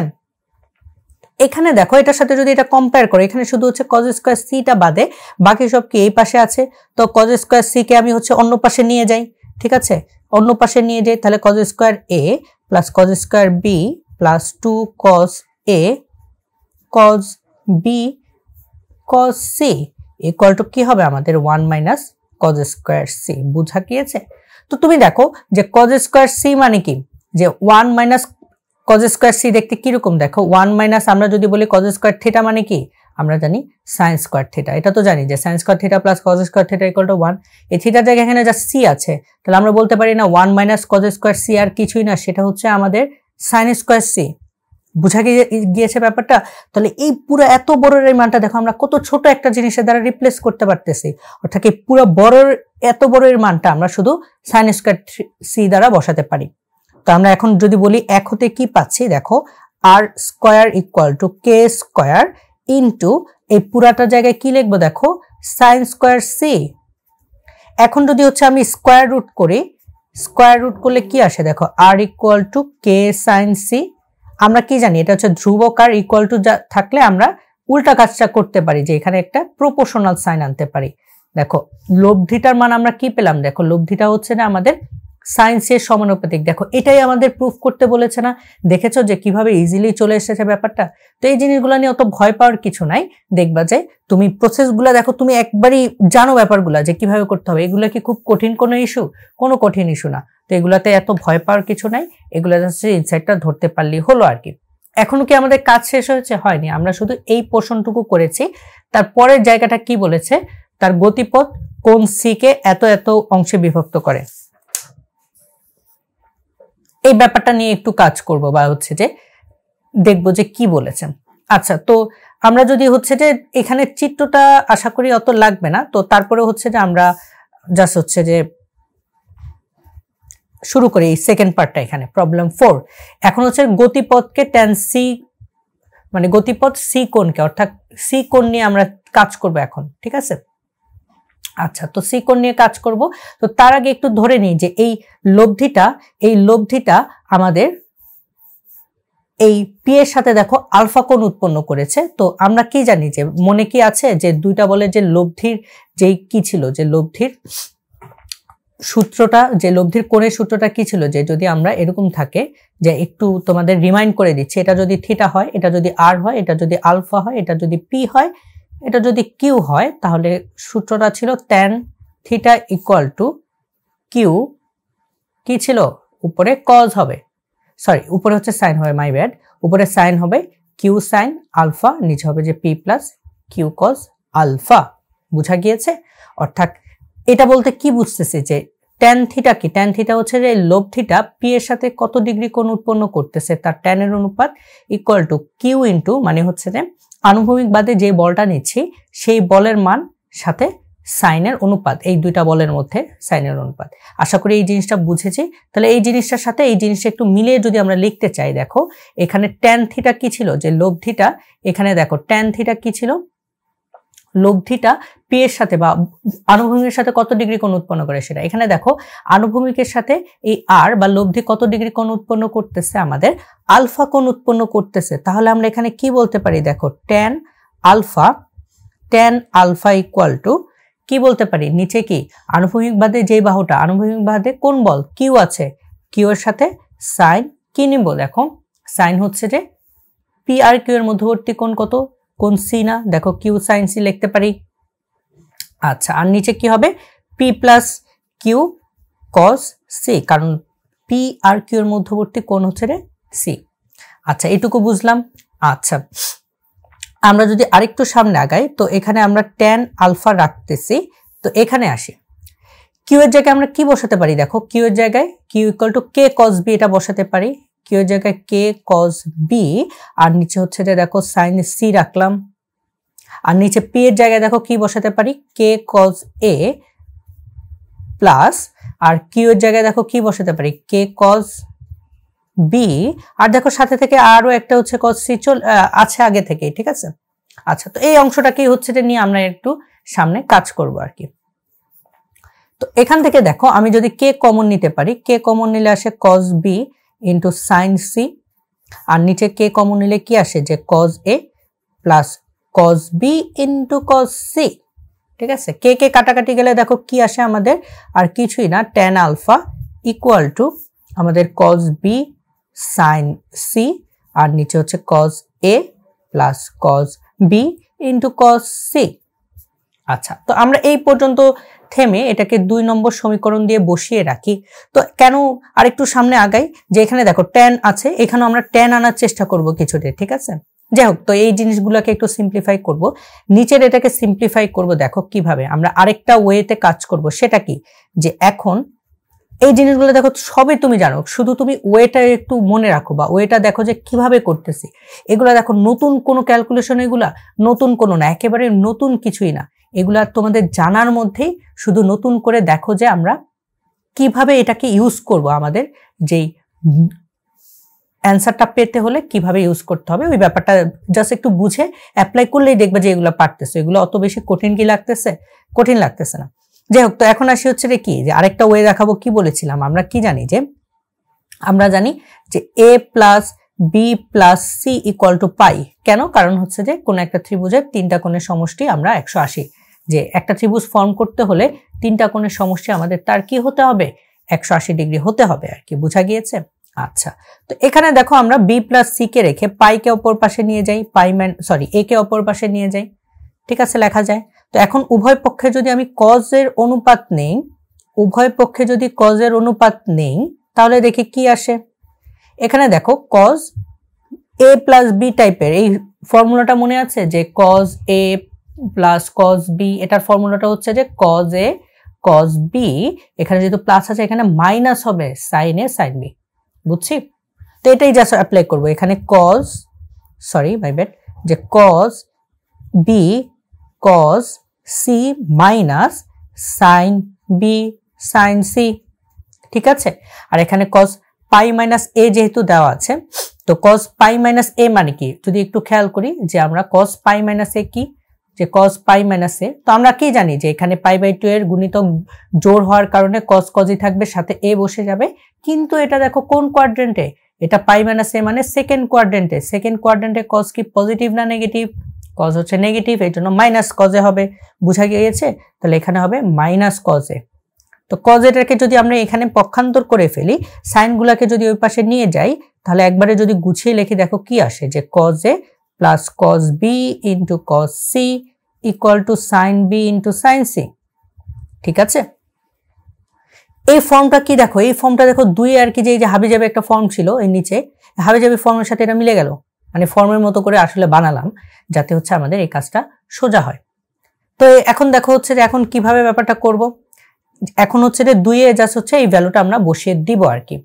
এখানে দেখো এটার সাথে যদি এটা কম্পেয়ার করে এখানে শুধু হচ্ছে কজ স্কোয়ার সিটা বাদে বাকি সব কি এই পাশে আছে তো কজ স্কোয়ার সিকে আমি হচ্ছে অন্য পাশে নিয়ে যাই ঠিক আছে অন্য পাশে নিয়ে যাই তাহলে cos square A plus cos square B plus two cos A cos B cos C equal to কী হবে আমাদের one minus cos square C বুঝা গিয়েছে তো তুমি দেখো যে কজ স্কোয়ার সি মানে কি যে one minus cos square C দেখতে কীরকম দেখো ওয়ান মাইনাস আমরা যদি বলি কজ স্কোয়ার থিটা মানে কি আমরা জানি সাইন স্কোয়ার থিটা এটা তো জানি যে sine square theta plus cos square theta equal to one এই থিটার জায়গায় এখানে জাস্ট সি আছে তাহলে আমরা বলতে পারি না one minus cos square C আর কিছুই না সেটা হচ্ছে আমাদের সাইন স্কোয়ার সি বুঝা গিয়েছে ব্যাপারটা তাহলে এই পুরো এত বড় এই মানটা দেখো আমরা কত ছোট একটা জিনিসের দ্বারা রিপ্লেস করতে পারতেছি অর্থাৎ এই পুরো বড় এত বড় এর মানটা আমরা শুধু সাইন স্কোয়ার সি দ্বারা বসাতে পারি তো আমরা এখন যদি বলি এক হতে কি পাচ্ছি দেখো R square equal to K square into এই পুরাটা জায়গায় কি লিখবো দেখো সাইন স্কোয়ার সি এখন যদি হচ্ছে আমি স্কোয়ার রুট করি স্কোয়ার রুট করলে কি আসে দেখো R equal to K sine C আমরা কি জানি এটা হচ্ছে ধ্রুবক আর ইকুয়াল টু থাকলে আমরা উল্টা কাজটা করতে পারি যে এখানে একটা প্রোপোশনাল সাইন আনতে পারি দেখো লব্ধিটার মান আমরা কি পেলাম দেখো লব্ধিটা হচ্ছে না আমাদের সায়েন্সের সমানুপাতিক দেখো এটাই আমাদের প্রুফ করতে বলেছে না দেখেছো যে কিভাবে ইজিলি চলে এসেছে ব্যাপারটা তো এই জিনিসগুলো নিয়ে অত ভয় পাওয়ার কিছু নাই দেখবা যে তুমি প্রসেসগুলো দেখো তুমি একবারই জানো ব্যাপারগুলো যে কিভাবে করতে হবে এগুলো কি খুব কঠিন কোনো ইস্যু কোনো কঠিন ইস্যু না তো এগুলাতে এত ভয় পাওয়ার কিছু নাই এগুলো জাস্ট ইনসাইটটা ধরতে পারলেই হলো আর কি এখনো কি আমাদের কাজ শেষ হয়েছে হয়নি আমরা শুধু এই পোষণটুকু করেছি তার পরের জায়গাটা কি বলেছে তার গতিপথ কোন সিকে এত এত অংশে বিভক্ত করে এই ব্যাপারটা নিয়ে একটু কাজ করব বা হচ্ছে যে দেখব যে কি বলেছেন আচ্ছা তো আমরা যদি হচ্ছে যে এখানে চিত্রটা আশা করি অত লাগবে না তো তারপরে হচ্ছে যে আমরা জাস্ট হচ্ছে যে শুরু করি এই সেকেন্ড পার্টটা এখানে প্রবলেম ফোর এখন হচ্ছে গতিপথকে ট্যান সি মানে গতিপথ সি কোনকে অর্থাৎ সি কোন নিয়ে আমরা কাজ করব এখন ঠিক আছে আচ্ছা তো সিকোন নিয়ে কাজ করব তো তার আগে একটু ধরে নিই যে এই লব্ধিটা এই লব্ধিটা আমাদের এই পি এর সাথে দেখো আলফা কোণ উৎপন্ন করেছে তো আমরা কি জানি যে মনে কি আছে যে দুইটা বলে যে লব্ধির যেই কি ছিল যে লব্ধির সূত্রটা যে লব্ধির কোণের সূত্রটা কি ছিল যে যদি আমরা এরকম থাকে যে একটু তোমাদের রিমাইন্ড করে দিচ্ছি এটা যদি থিটা হয় এটা যদি আর হয় এটা যদি আলফা হয় এটা যদি পি হয় এটা যদি কিউ হয় তাহলে সূত্রটা ছিল tan theta equal to Q কি ছিল উপরে কজ হবে সরি উপরে হচ্ছে সাইন হবে মাই ব্যাড উপরে সাইন হবে কিউ সাইন আলফা নিচে হবে যে P plus Q cos alpha বুঝা গিয়েছে অর্থাৎ এটা বলতে কি বুঝতেছি যে ট্যান থিটা কি ট্যান থিটা হচ্ছে যে লোভ থিটা পি এর সাথে কত ডিগ্রি কোণ উৎপন্ন করতেছে তার ট্যানের অনুপাত ইকুয়াল টু কিউ ইন্টু মানে হচ্ছে যে আনুভূমিক বাদে যে বলটা নিচ্ছি সেই বলের মান সাথে সাইনের অনুপাত এই দুইটা বলের মধ্যে সাইনের অনুপাত আশা করি এই জিনিসটা বুঝেছি তাহলে এই জিনিসটার সাথে এই জিনিসটা একটু মিলিয়ে যদি আমরা লিখতে চাই দেখো এখানে ট্যান থিটা কি ছিল যে লব্ধিটা এখানে দেখো ট্যান থিটা কি ছিল লব্ধিটা পি এর সাথে বা আনুভূমিকের সাথে কত ডিগ্রি কোণ উৎপন্ন করে সেটা এখানে দেখো আনুভূমিকের সাথে এই আর বা লব্ধি কত ডিগ্রি কোণ উৎপন্ন করতেছে আমাদের আলফা কোণ উৎপন্ন করতেছে তাহলে আমরা এখানে কি বলতে পারি দেখো tan alpha tan alpha equal to কি বলতে পারি নিচে কি আনুভূমিক বাদে যে বাহুটা আনুভূমিক বাদে কোন বল কিউ আছে কিউ এর সাথে সাইন কি নিব দেখো সাইন হচ্ছে যে পি আর কিউ এর মধ্যবর্তী কোণ কত কোন সি না দেখো কিউ সাইন সি লিখতে পারি আচ্ছা আর নিচে কি হবে P plus Q cos C কারণ পি আর কিউর মধ্যবর্তী কোন হচ্ছে রে সি আচ্ছা এটুকু বুঝলাম আচ্ছা আমরা যদি আরেকটু সামনে আগাই তো এখানে আমরা ট্যান আলফা রাখতেছি তো এখানে আসি কিউ এর জায়গায় আমরা কি বসাতে পারি দেখো কিউ এর জায়গায় Q equal to K cos B এটা বসাতে পারি ওই জায়গায় কে কজ বি আর নিচে হচ্ছে যে দেখো সাইন সি রাখলাম আর নিচে পি এর জায়গায় দেখো কি বসাতে পারি কে কজ এ প্লাস আর কিউ এর জায়গায় দেখো কি বসাতে পারি কে কজ বি আর দেখো সাথে থেকে আরও একটা হচ্ছে কজ সি চল আছে আগে থেকে ঠিক আছে আচ্ছা তো এই অংশটাকেই হচ্ছে এটা নিয়ে আমরা একটু সামনে কাজ করব আর কি তো এখান থেকে দেখো আমি যদি কে কমন নিতে পারি কে কমন নিলে আসে cos B into sine C আর নিচে কে কমন নিলে কি আসে যে cos A plus cos B into cos C ঠিক আছে কে কে কাটাকাটি গেলে দেখো কি আসে আমাদের আর কিছুই না টেন আলফা ইকুয়াল টু আমাদের কজ বি সাইন সি আর নিচে হচ্ছে cos A plus cos B into cos C আচ্ছা তো আমরা এই পর্যন্ত থেমে এটাকে দুই নম্বর সমীকরণ দিয়ে বসিয়ে রাখি তো কেন আরেকটু সামনে আগাই যে এখানে দেখো টেন আছে এখানেও আমরা টেন আনার চেষ্টা করব কিছুতে ঠিক আছে যাই হোক তো এই জিনিসগুলোকে একটু সিম্পলিফাই করব নিচের এটাকে সিম্পলিফাই করব দেখো কিভাবে আমরা আরেকটা ওয়েতে কাজ করব সেটা কি যে এখন এই জিনিসগুলো দেখো সবে তুমি জানো শুধু তুমি ওয়েটা একটু মনে রাখো বা ওয়েটা দেখো যে কিভাবে করতেছি এগুলো দেখো নতুন কোনো ক্যালকুলেশন এগুলা নতুন কোনো না একেবারে নতুন কিছুই না এগুলা তোমাদের জানার মধ্যেই শুধু নতুন করে দেখো যে আমরা কিভাবে এটাকে ইউজ করব আমাদের যেই অ্যান্সারটা পেতে হলে কিভাবে ইউজ করতে হবে ওই ব্যাপারটা জাস্ট একটু বুঝে অ্যাপ্লাই করলেই দেখবে যে এগুলো পারতেছে এগুলো অত বেশি কঠিন কি লাগতেছে কঠিন লাগতেছে না যাই হোক তো এখন আসি হচ্ছে রে কি যে আরেকটা ওয়ে দেখাবো কি বলেছিলাম আমরা কি জানি যে আমরা জানি যে A plus B plus C equal to pi কেন কারণ হচ্ছে যে কোনো একটা ত্রিভুজের তিনটা কোণের সমষ্টি আমরা একশো আশি যে একটা ত্রিভুজ ফর্ম করতে হলে তিনটা কোণের সমষ্টি আমাদের তার কি হতে হবে একশো আশি ডিগ্রি হতে হবে আর কি বোঝা গিয়েছে আচ্ছা তো এখানে দেখো আমরা বি প্লাস সি কে রেখে পাইকে অপর পাশে নিয়ে যাই পাই ম্যান সরি এ কে অপর পাশে নিয়ে যাই ঠিক আছে লেখা যায় তো এখন উভয় পক্ষে যদি আমি কজের অনুপাত নেই উভয় পক্ষে যদি কজের অনুপাত নেই তাহলে দেখি কি আসে এখানে দেখো কজ এ প্লাস বি টাইপের এই ফর্মুলাটা মনে আছে যে cos A plus cos B এটার ফর্মুলাটা হচ্ছে যে কজ এ কজ বি এখানে যেহেতু প্লাস আছে এখানে মাইনাস হবে সাইন এ সাইন বি বুঝছি তো এটাই জাস্ট অ্যাপ্লাই করবো এখানে কজ সরি মাই বেট যে cos B cos C minus sine B sine C ঠিক আছে আর এখানে কজ পাই মাইনাস এ যেহেতু দেওয়া আছে তো কজ পাই মাইনাস এ মানে কি যদি একটু খেয়াল করি যে আমরা কজ পাই মাইনাস এ কি যে কজ পাই মাইনাস এ তো আমরা কি জানি যে এখানে পাই বাই টু এর গুণিতক জোর হওয়ার কারণে কজ কজই থাকবে সাথে এ বসে যাবে কিন্তু এটা দেখো কোন কোয়াড্রেন্টে এটা পাই মাইনাস এ মানে সেকেন্ড কোয়াড্রেন্টে সেকেন্ড কোয়াড্রেন্টে কজ কি পজিটিভ না নেগেটিভ কজ হচ্ছে নেগেটিভ এই জন্য মাইনাস কজে হবে বুঝা গিয়েছে তাহলে এখানে হবে মাইনাস কজে তো কজ এটাকে যদি আমরা এখানে পক্ষান্তর করে ফেলি সাইনগুলাকে যদি ওই পাশে নিয়ে যাই তাহলে একবারে যদি গুছিয়ে লিখে দেখো কি আসে যে কজে plus cos b into cos c equal to sin b into sin c ঠিক আছে এই ফর্মটা কি দেখো এই ফর্মটা দেখো দুই আর কি যে এই যে হাবি যাবে একটা ফর্ম ছিল এর নিচে হাবি যাবে ফর্মের সাথে এটা মিলে গেল মানে ফর্মের মতো করে আসলে বানালাম যাতে হচ্ছে আমাদের এই কাজটা সোজা হয় তো এখন দেখো হচ্ছে যে এখন কিভাবে ব্যাপারটা করব এখন হচ্ছে যে দুইয়ে জাস্ট হচ্ছে এই ভ্যালুটা আমরা বসিয়ে দিব আর কি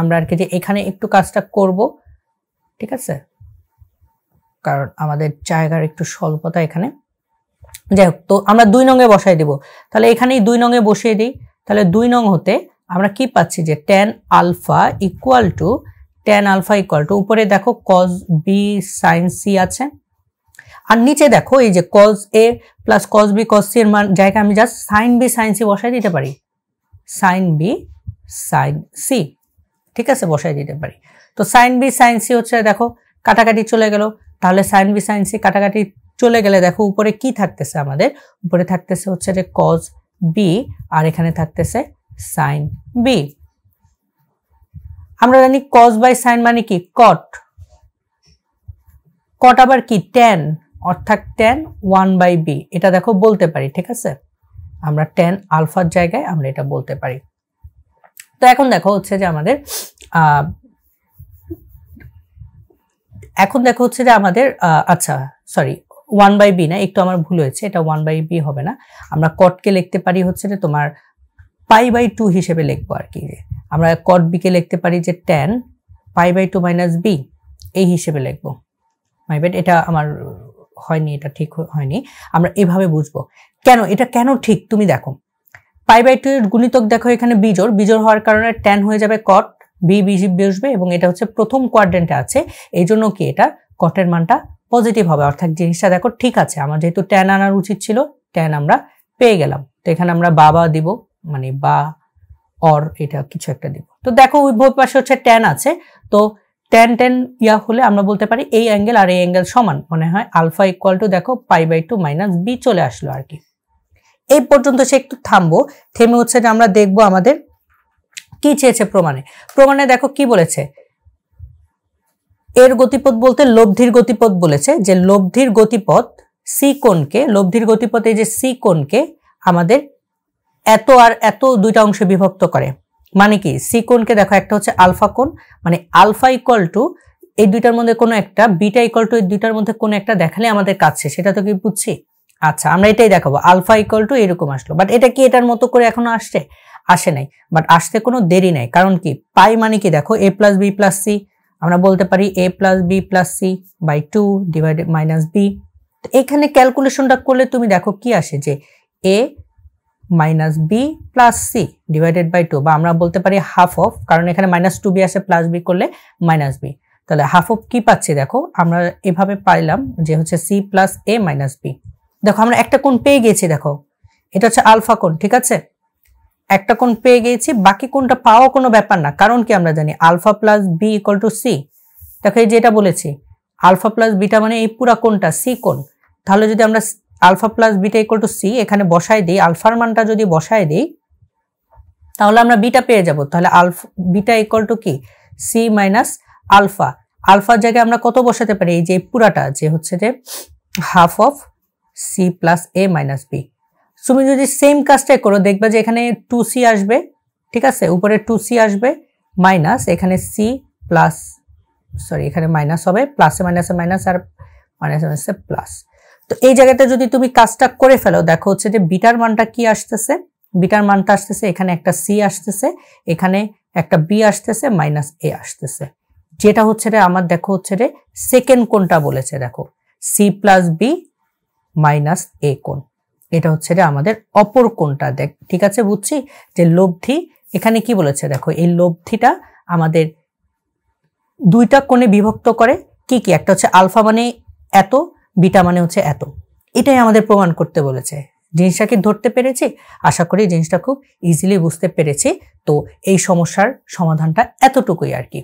আমরা আর কি যে এখানে একটু কাজটা করব ঠিক আছে কারণ আমাদের জায়গার একটু স্বল্পতা এখানে যাই হোক তো আমরা দুই নঙে বসাই দিব তাহলে এখানেই দুই নঙে বসিয়ে দিই তাহলে দুই নং হতে আমরা কি পাচ্ছি যে tan alpha equal to tan alpha equal to উপরে দেখো কজ বি সাইন সি আছে আর নিচে দেখো এই যে cos A plus cos B cos C এর মান জায়গায় আমি just sine B sine C বসাই দিতে পারি সাইন বি সাইন সি ঠিক আছে বসাই দিতে পারি তো সাইন বি সাইন সি হচ্ছে দেখো কাটাকাটি চলে গেল তাহলে সাইন বি সাইন সি কাটাকাটি চলে গেলে দেখো উপরে কি থাকতেছে আমাদের উপরে থাকতেছে হচ্ছে যে কজ বি আর এখানে থাকতেছে সাইন বি আমরা জানি কজ বাই সাইন মানে কি কট কট আবার কি টেন অর্থাৎ টেন ওয়ান বাই বি এটা দেখো বলতে পারি ঠিক আছে আমরা টেন আলফার জায়গায় আমরা এটা বলতে পারি তো এখন দেখো হচ্ছে যে আমাদের এখন দেখো হচ্ছে যে আমাদের আচ্ছা সরি ওয়ান বাই বি না একটু আমার ভুল হয়েছে এটা ওয়ান বাই বি হবে না আমরা কটকে লিখতে পারি হচ্ছে যে তোমার পাই বাই টু হিসেবে লিখবো আর কি আমরা কট বিকে লিখতে পারি যে tan pi by two minus B এই হিসেবে লিখবো মাই বেট এটা আমার হয়নি এটা ঠিক হয়নি আমরা এভাবে বুঝবো কেন এটা কেন ঠিক তুমি দেখো পাই বাই টু গুণিতক দেখো এখানে বিজোর বিজোর হওয়ার কারণে টেন হয়ে যাবে কট বি বসবে এবং এটা হচ্ছে প্রথম কোয়ারডেন্টে আছে এই জন্য কি এটা কটের মানটা পজিটিভ হবে অর্থাৎ জিনিসটা দেখো ঠিক আছে আমার যেহেতু ট্যান আনার উচিত ছিল ট্যান আমরা পেয়ে গেলাম তো এখানে আমরা বাবা দিব মানে বা অর এটা কিছু একটা দিব তো দেখো উভয় পাশে হচ্ছে ট্যান আছে তো ট্যান ট্যান ইয়া হলে আমরা বলতে পারি এই অ্যাঙ্গেল আর এই অ্যাঙ্গেল সমান মনে হয় আলফা ইকুয়াল টু দেখো pi by two minus B চলে আসলো আর কি এই পর্যন্ত সে একটু থামবো থেমে হচ্ছে যে আমরা দেখবো আমাদের কি চেয়েছে প্রমাণে প্রমাণে দেখো কি বলেছে এর গতিপথ বলতে লব্ধির গতিপথ বলেছে যে লব্ধির গতিপথ সি কোনকে লব্ধির গতিপথে যে সি কোনকে আমাদের এত আর এত দুইটা অংশে বিভক্ত করে মানে কি সি কোনকে দেখো একটা হচ্ছে আলফা কোন মানে আলফা ইকুয়াল টু এই দুইটার মধ্যে কোনো একটা বিটা ইকুয়াল টু এই দুইটার মধ্যে কোনো একটা দেখালে আমাদের কাছে সেটা তো কি বুঝছি আচ্ছা আমরা এটাই দেখাবো আলফা ইকুয়াল টু এরকম আসলো বাট এটা কি এটার মতো করে এখনো আসছে আসে নাই বাট আসতে কোনো দেরি নাই কারণ কি পাই মানে কি দেখো A plus B plus C আমরা বলতে পারি A plus B plus C by two divided minus B তো এখানে ক্যালকুলেশনটা করলে তুমি দেখো কি আসে যে A minus B plus C divided by two বা আমরা বলতে পারি হাফ অফ কারণ এখানে মাইনাস টু বি আসে প্লাস বি করলে মাইনাস বি তাহলে হাফ অফ কি পাচ্ছি দেখো আমরা এভাবে পাইলাম যে হচ্ছে C plus A minus B দেখো আমরা একটা কোণ পেয়ে গেছি দেখো এটা হচ্ছে আলফা কোণ ঠিক আছে একটা কোণ পেয়ে গেছি বাকি কোনটা পাওয়া কোনো ব্যাপার না কারণ কি আমরা জানি alpha plus B equal to C দেখো এই যেটা বলেছি আলফা প্লাস বিটা মানে এই পুরা কোনটা সি কোন তাহলে যদি আমরা alpha plus beta equal to C এখানে বসায় দিই আলফার মানটা যদি বসায় দিই তাহলে আমরা বিটা পেয়ে যাব তাহলে আলফা বিটা ইকুয়াল টু কি সি মাইনাস আলফা আলফার জায়গায় আমরা কত বসাতে পারি এই যে পুরাটা যে হচ্ছে যে half of C plus A minus B তুমি যদি সেম কাজটাই করো দেখবে যে এখানে টু সি আসবে ঠিক আছে উপরে টু সি আসবে মাইনাস এখানে সি প্লাস সরি এখানে মাইনাস হবে প্লাসে মাইনাসে মাইনাস আর মাইনাসে মাইনাসে প্লাস তো এই জায়গাতে যদি তুমি কাজটা করে ফেলো দেখো হচ্ছে যে বিটার মানটা কি আসতেছে বিটার মানটা আসতেছে এখানে একটা সি আসতেছে এখানে একটা বি আসতেছে মাইনাস এ আসতেছে যেটা হচ্ছে রে আমার দেখো হচ্ছে রে সেকেন্ড কোনটা বলেছে দেখো C plus B minus A কোন এটা হচ্ছে যে আমাদের অপর কোনটা দেখ ঠিক আছে বুঝছি যে লব্ধি এখানে কি বলেছে দেখো এই লব্ধিটা আমাদের দুইটা কোণে বিভক্ত করে কি কি একটা হচ্ছে আলফা মানে এত বিটা মানে হচ্ছে এত এটাই আমাদের প্রমাণ করতে বলেছে জিনিসটাকে ধরতে পেরেছি আশা করি জিনিসটা খুব ইজিলি বুঝতে পেরেছি তো এই সমস্যার সমাধানটা এতটুকুই আর কি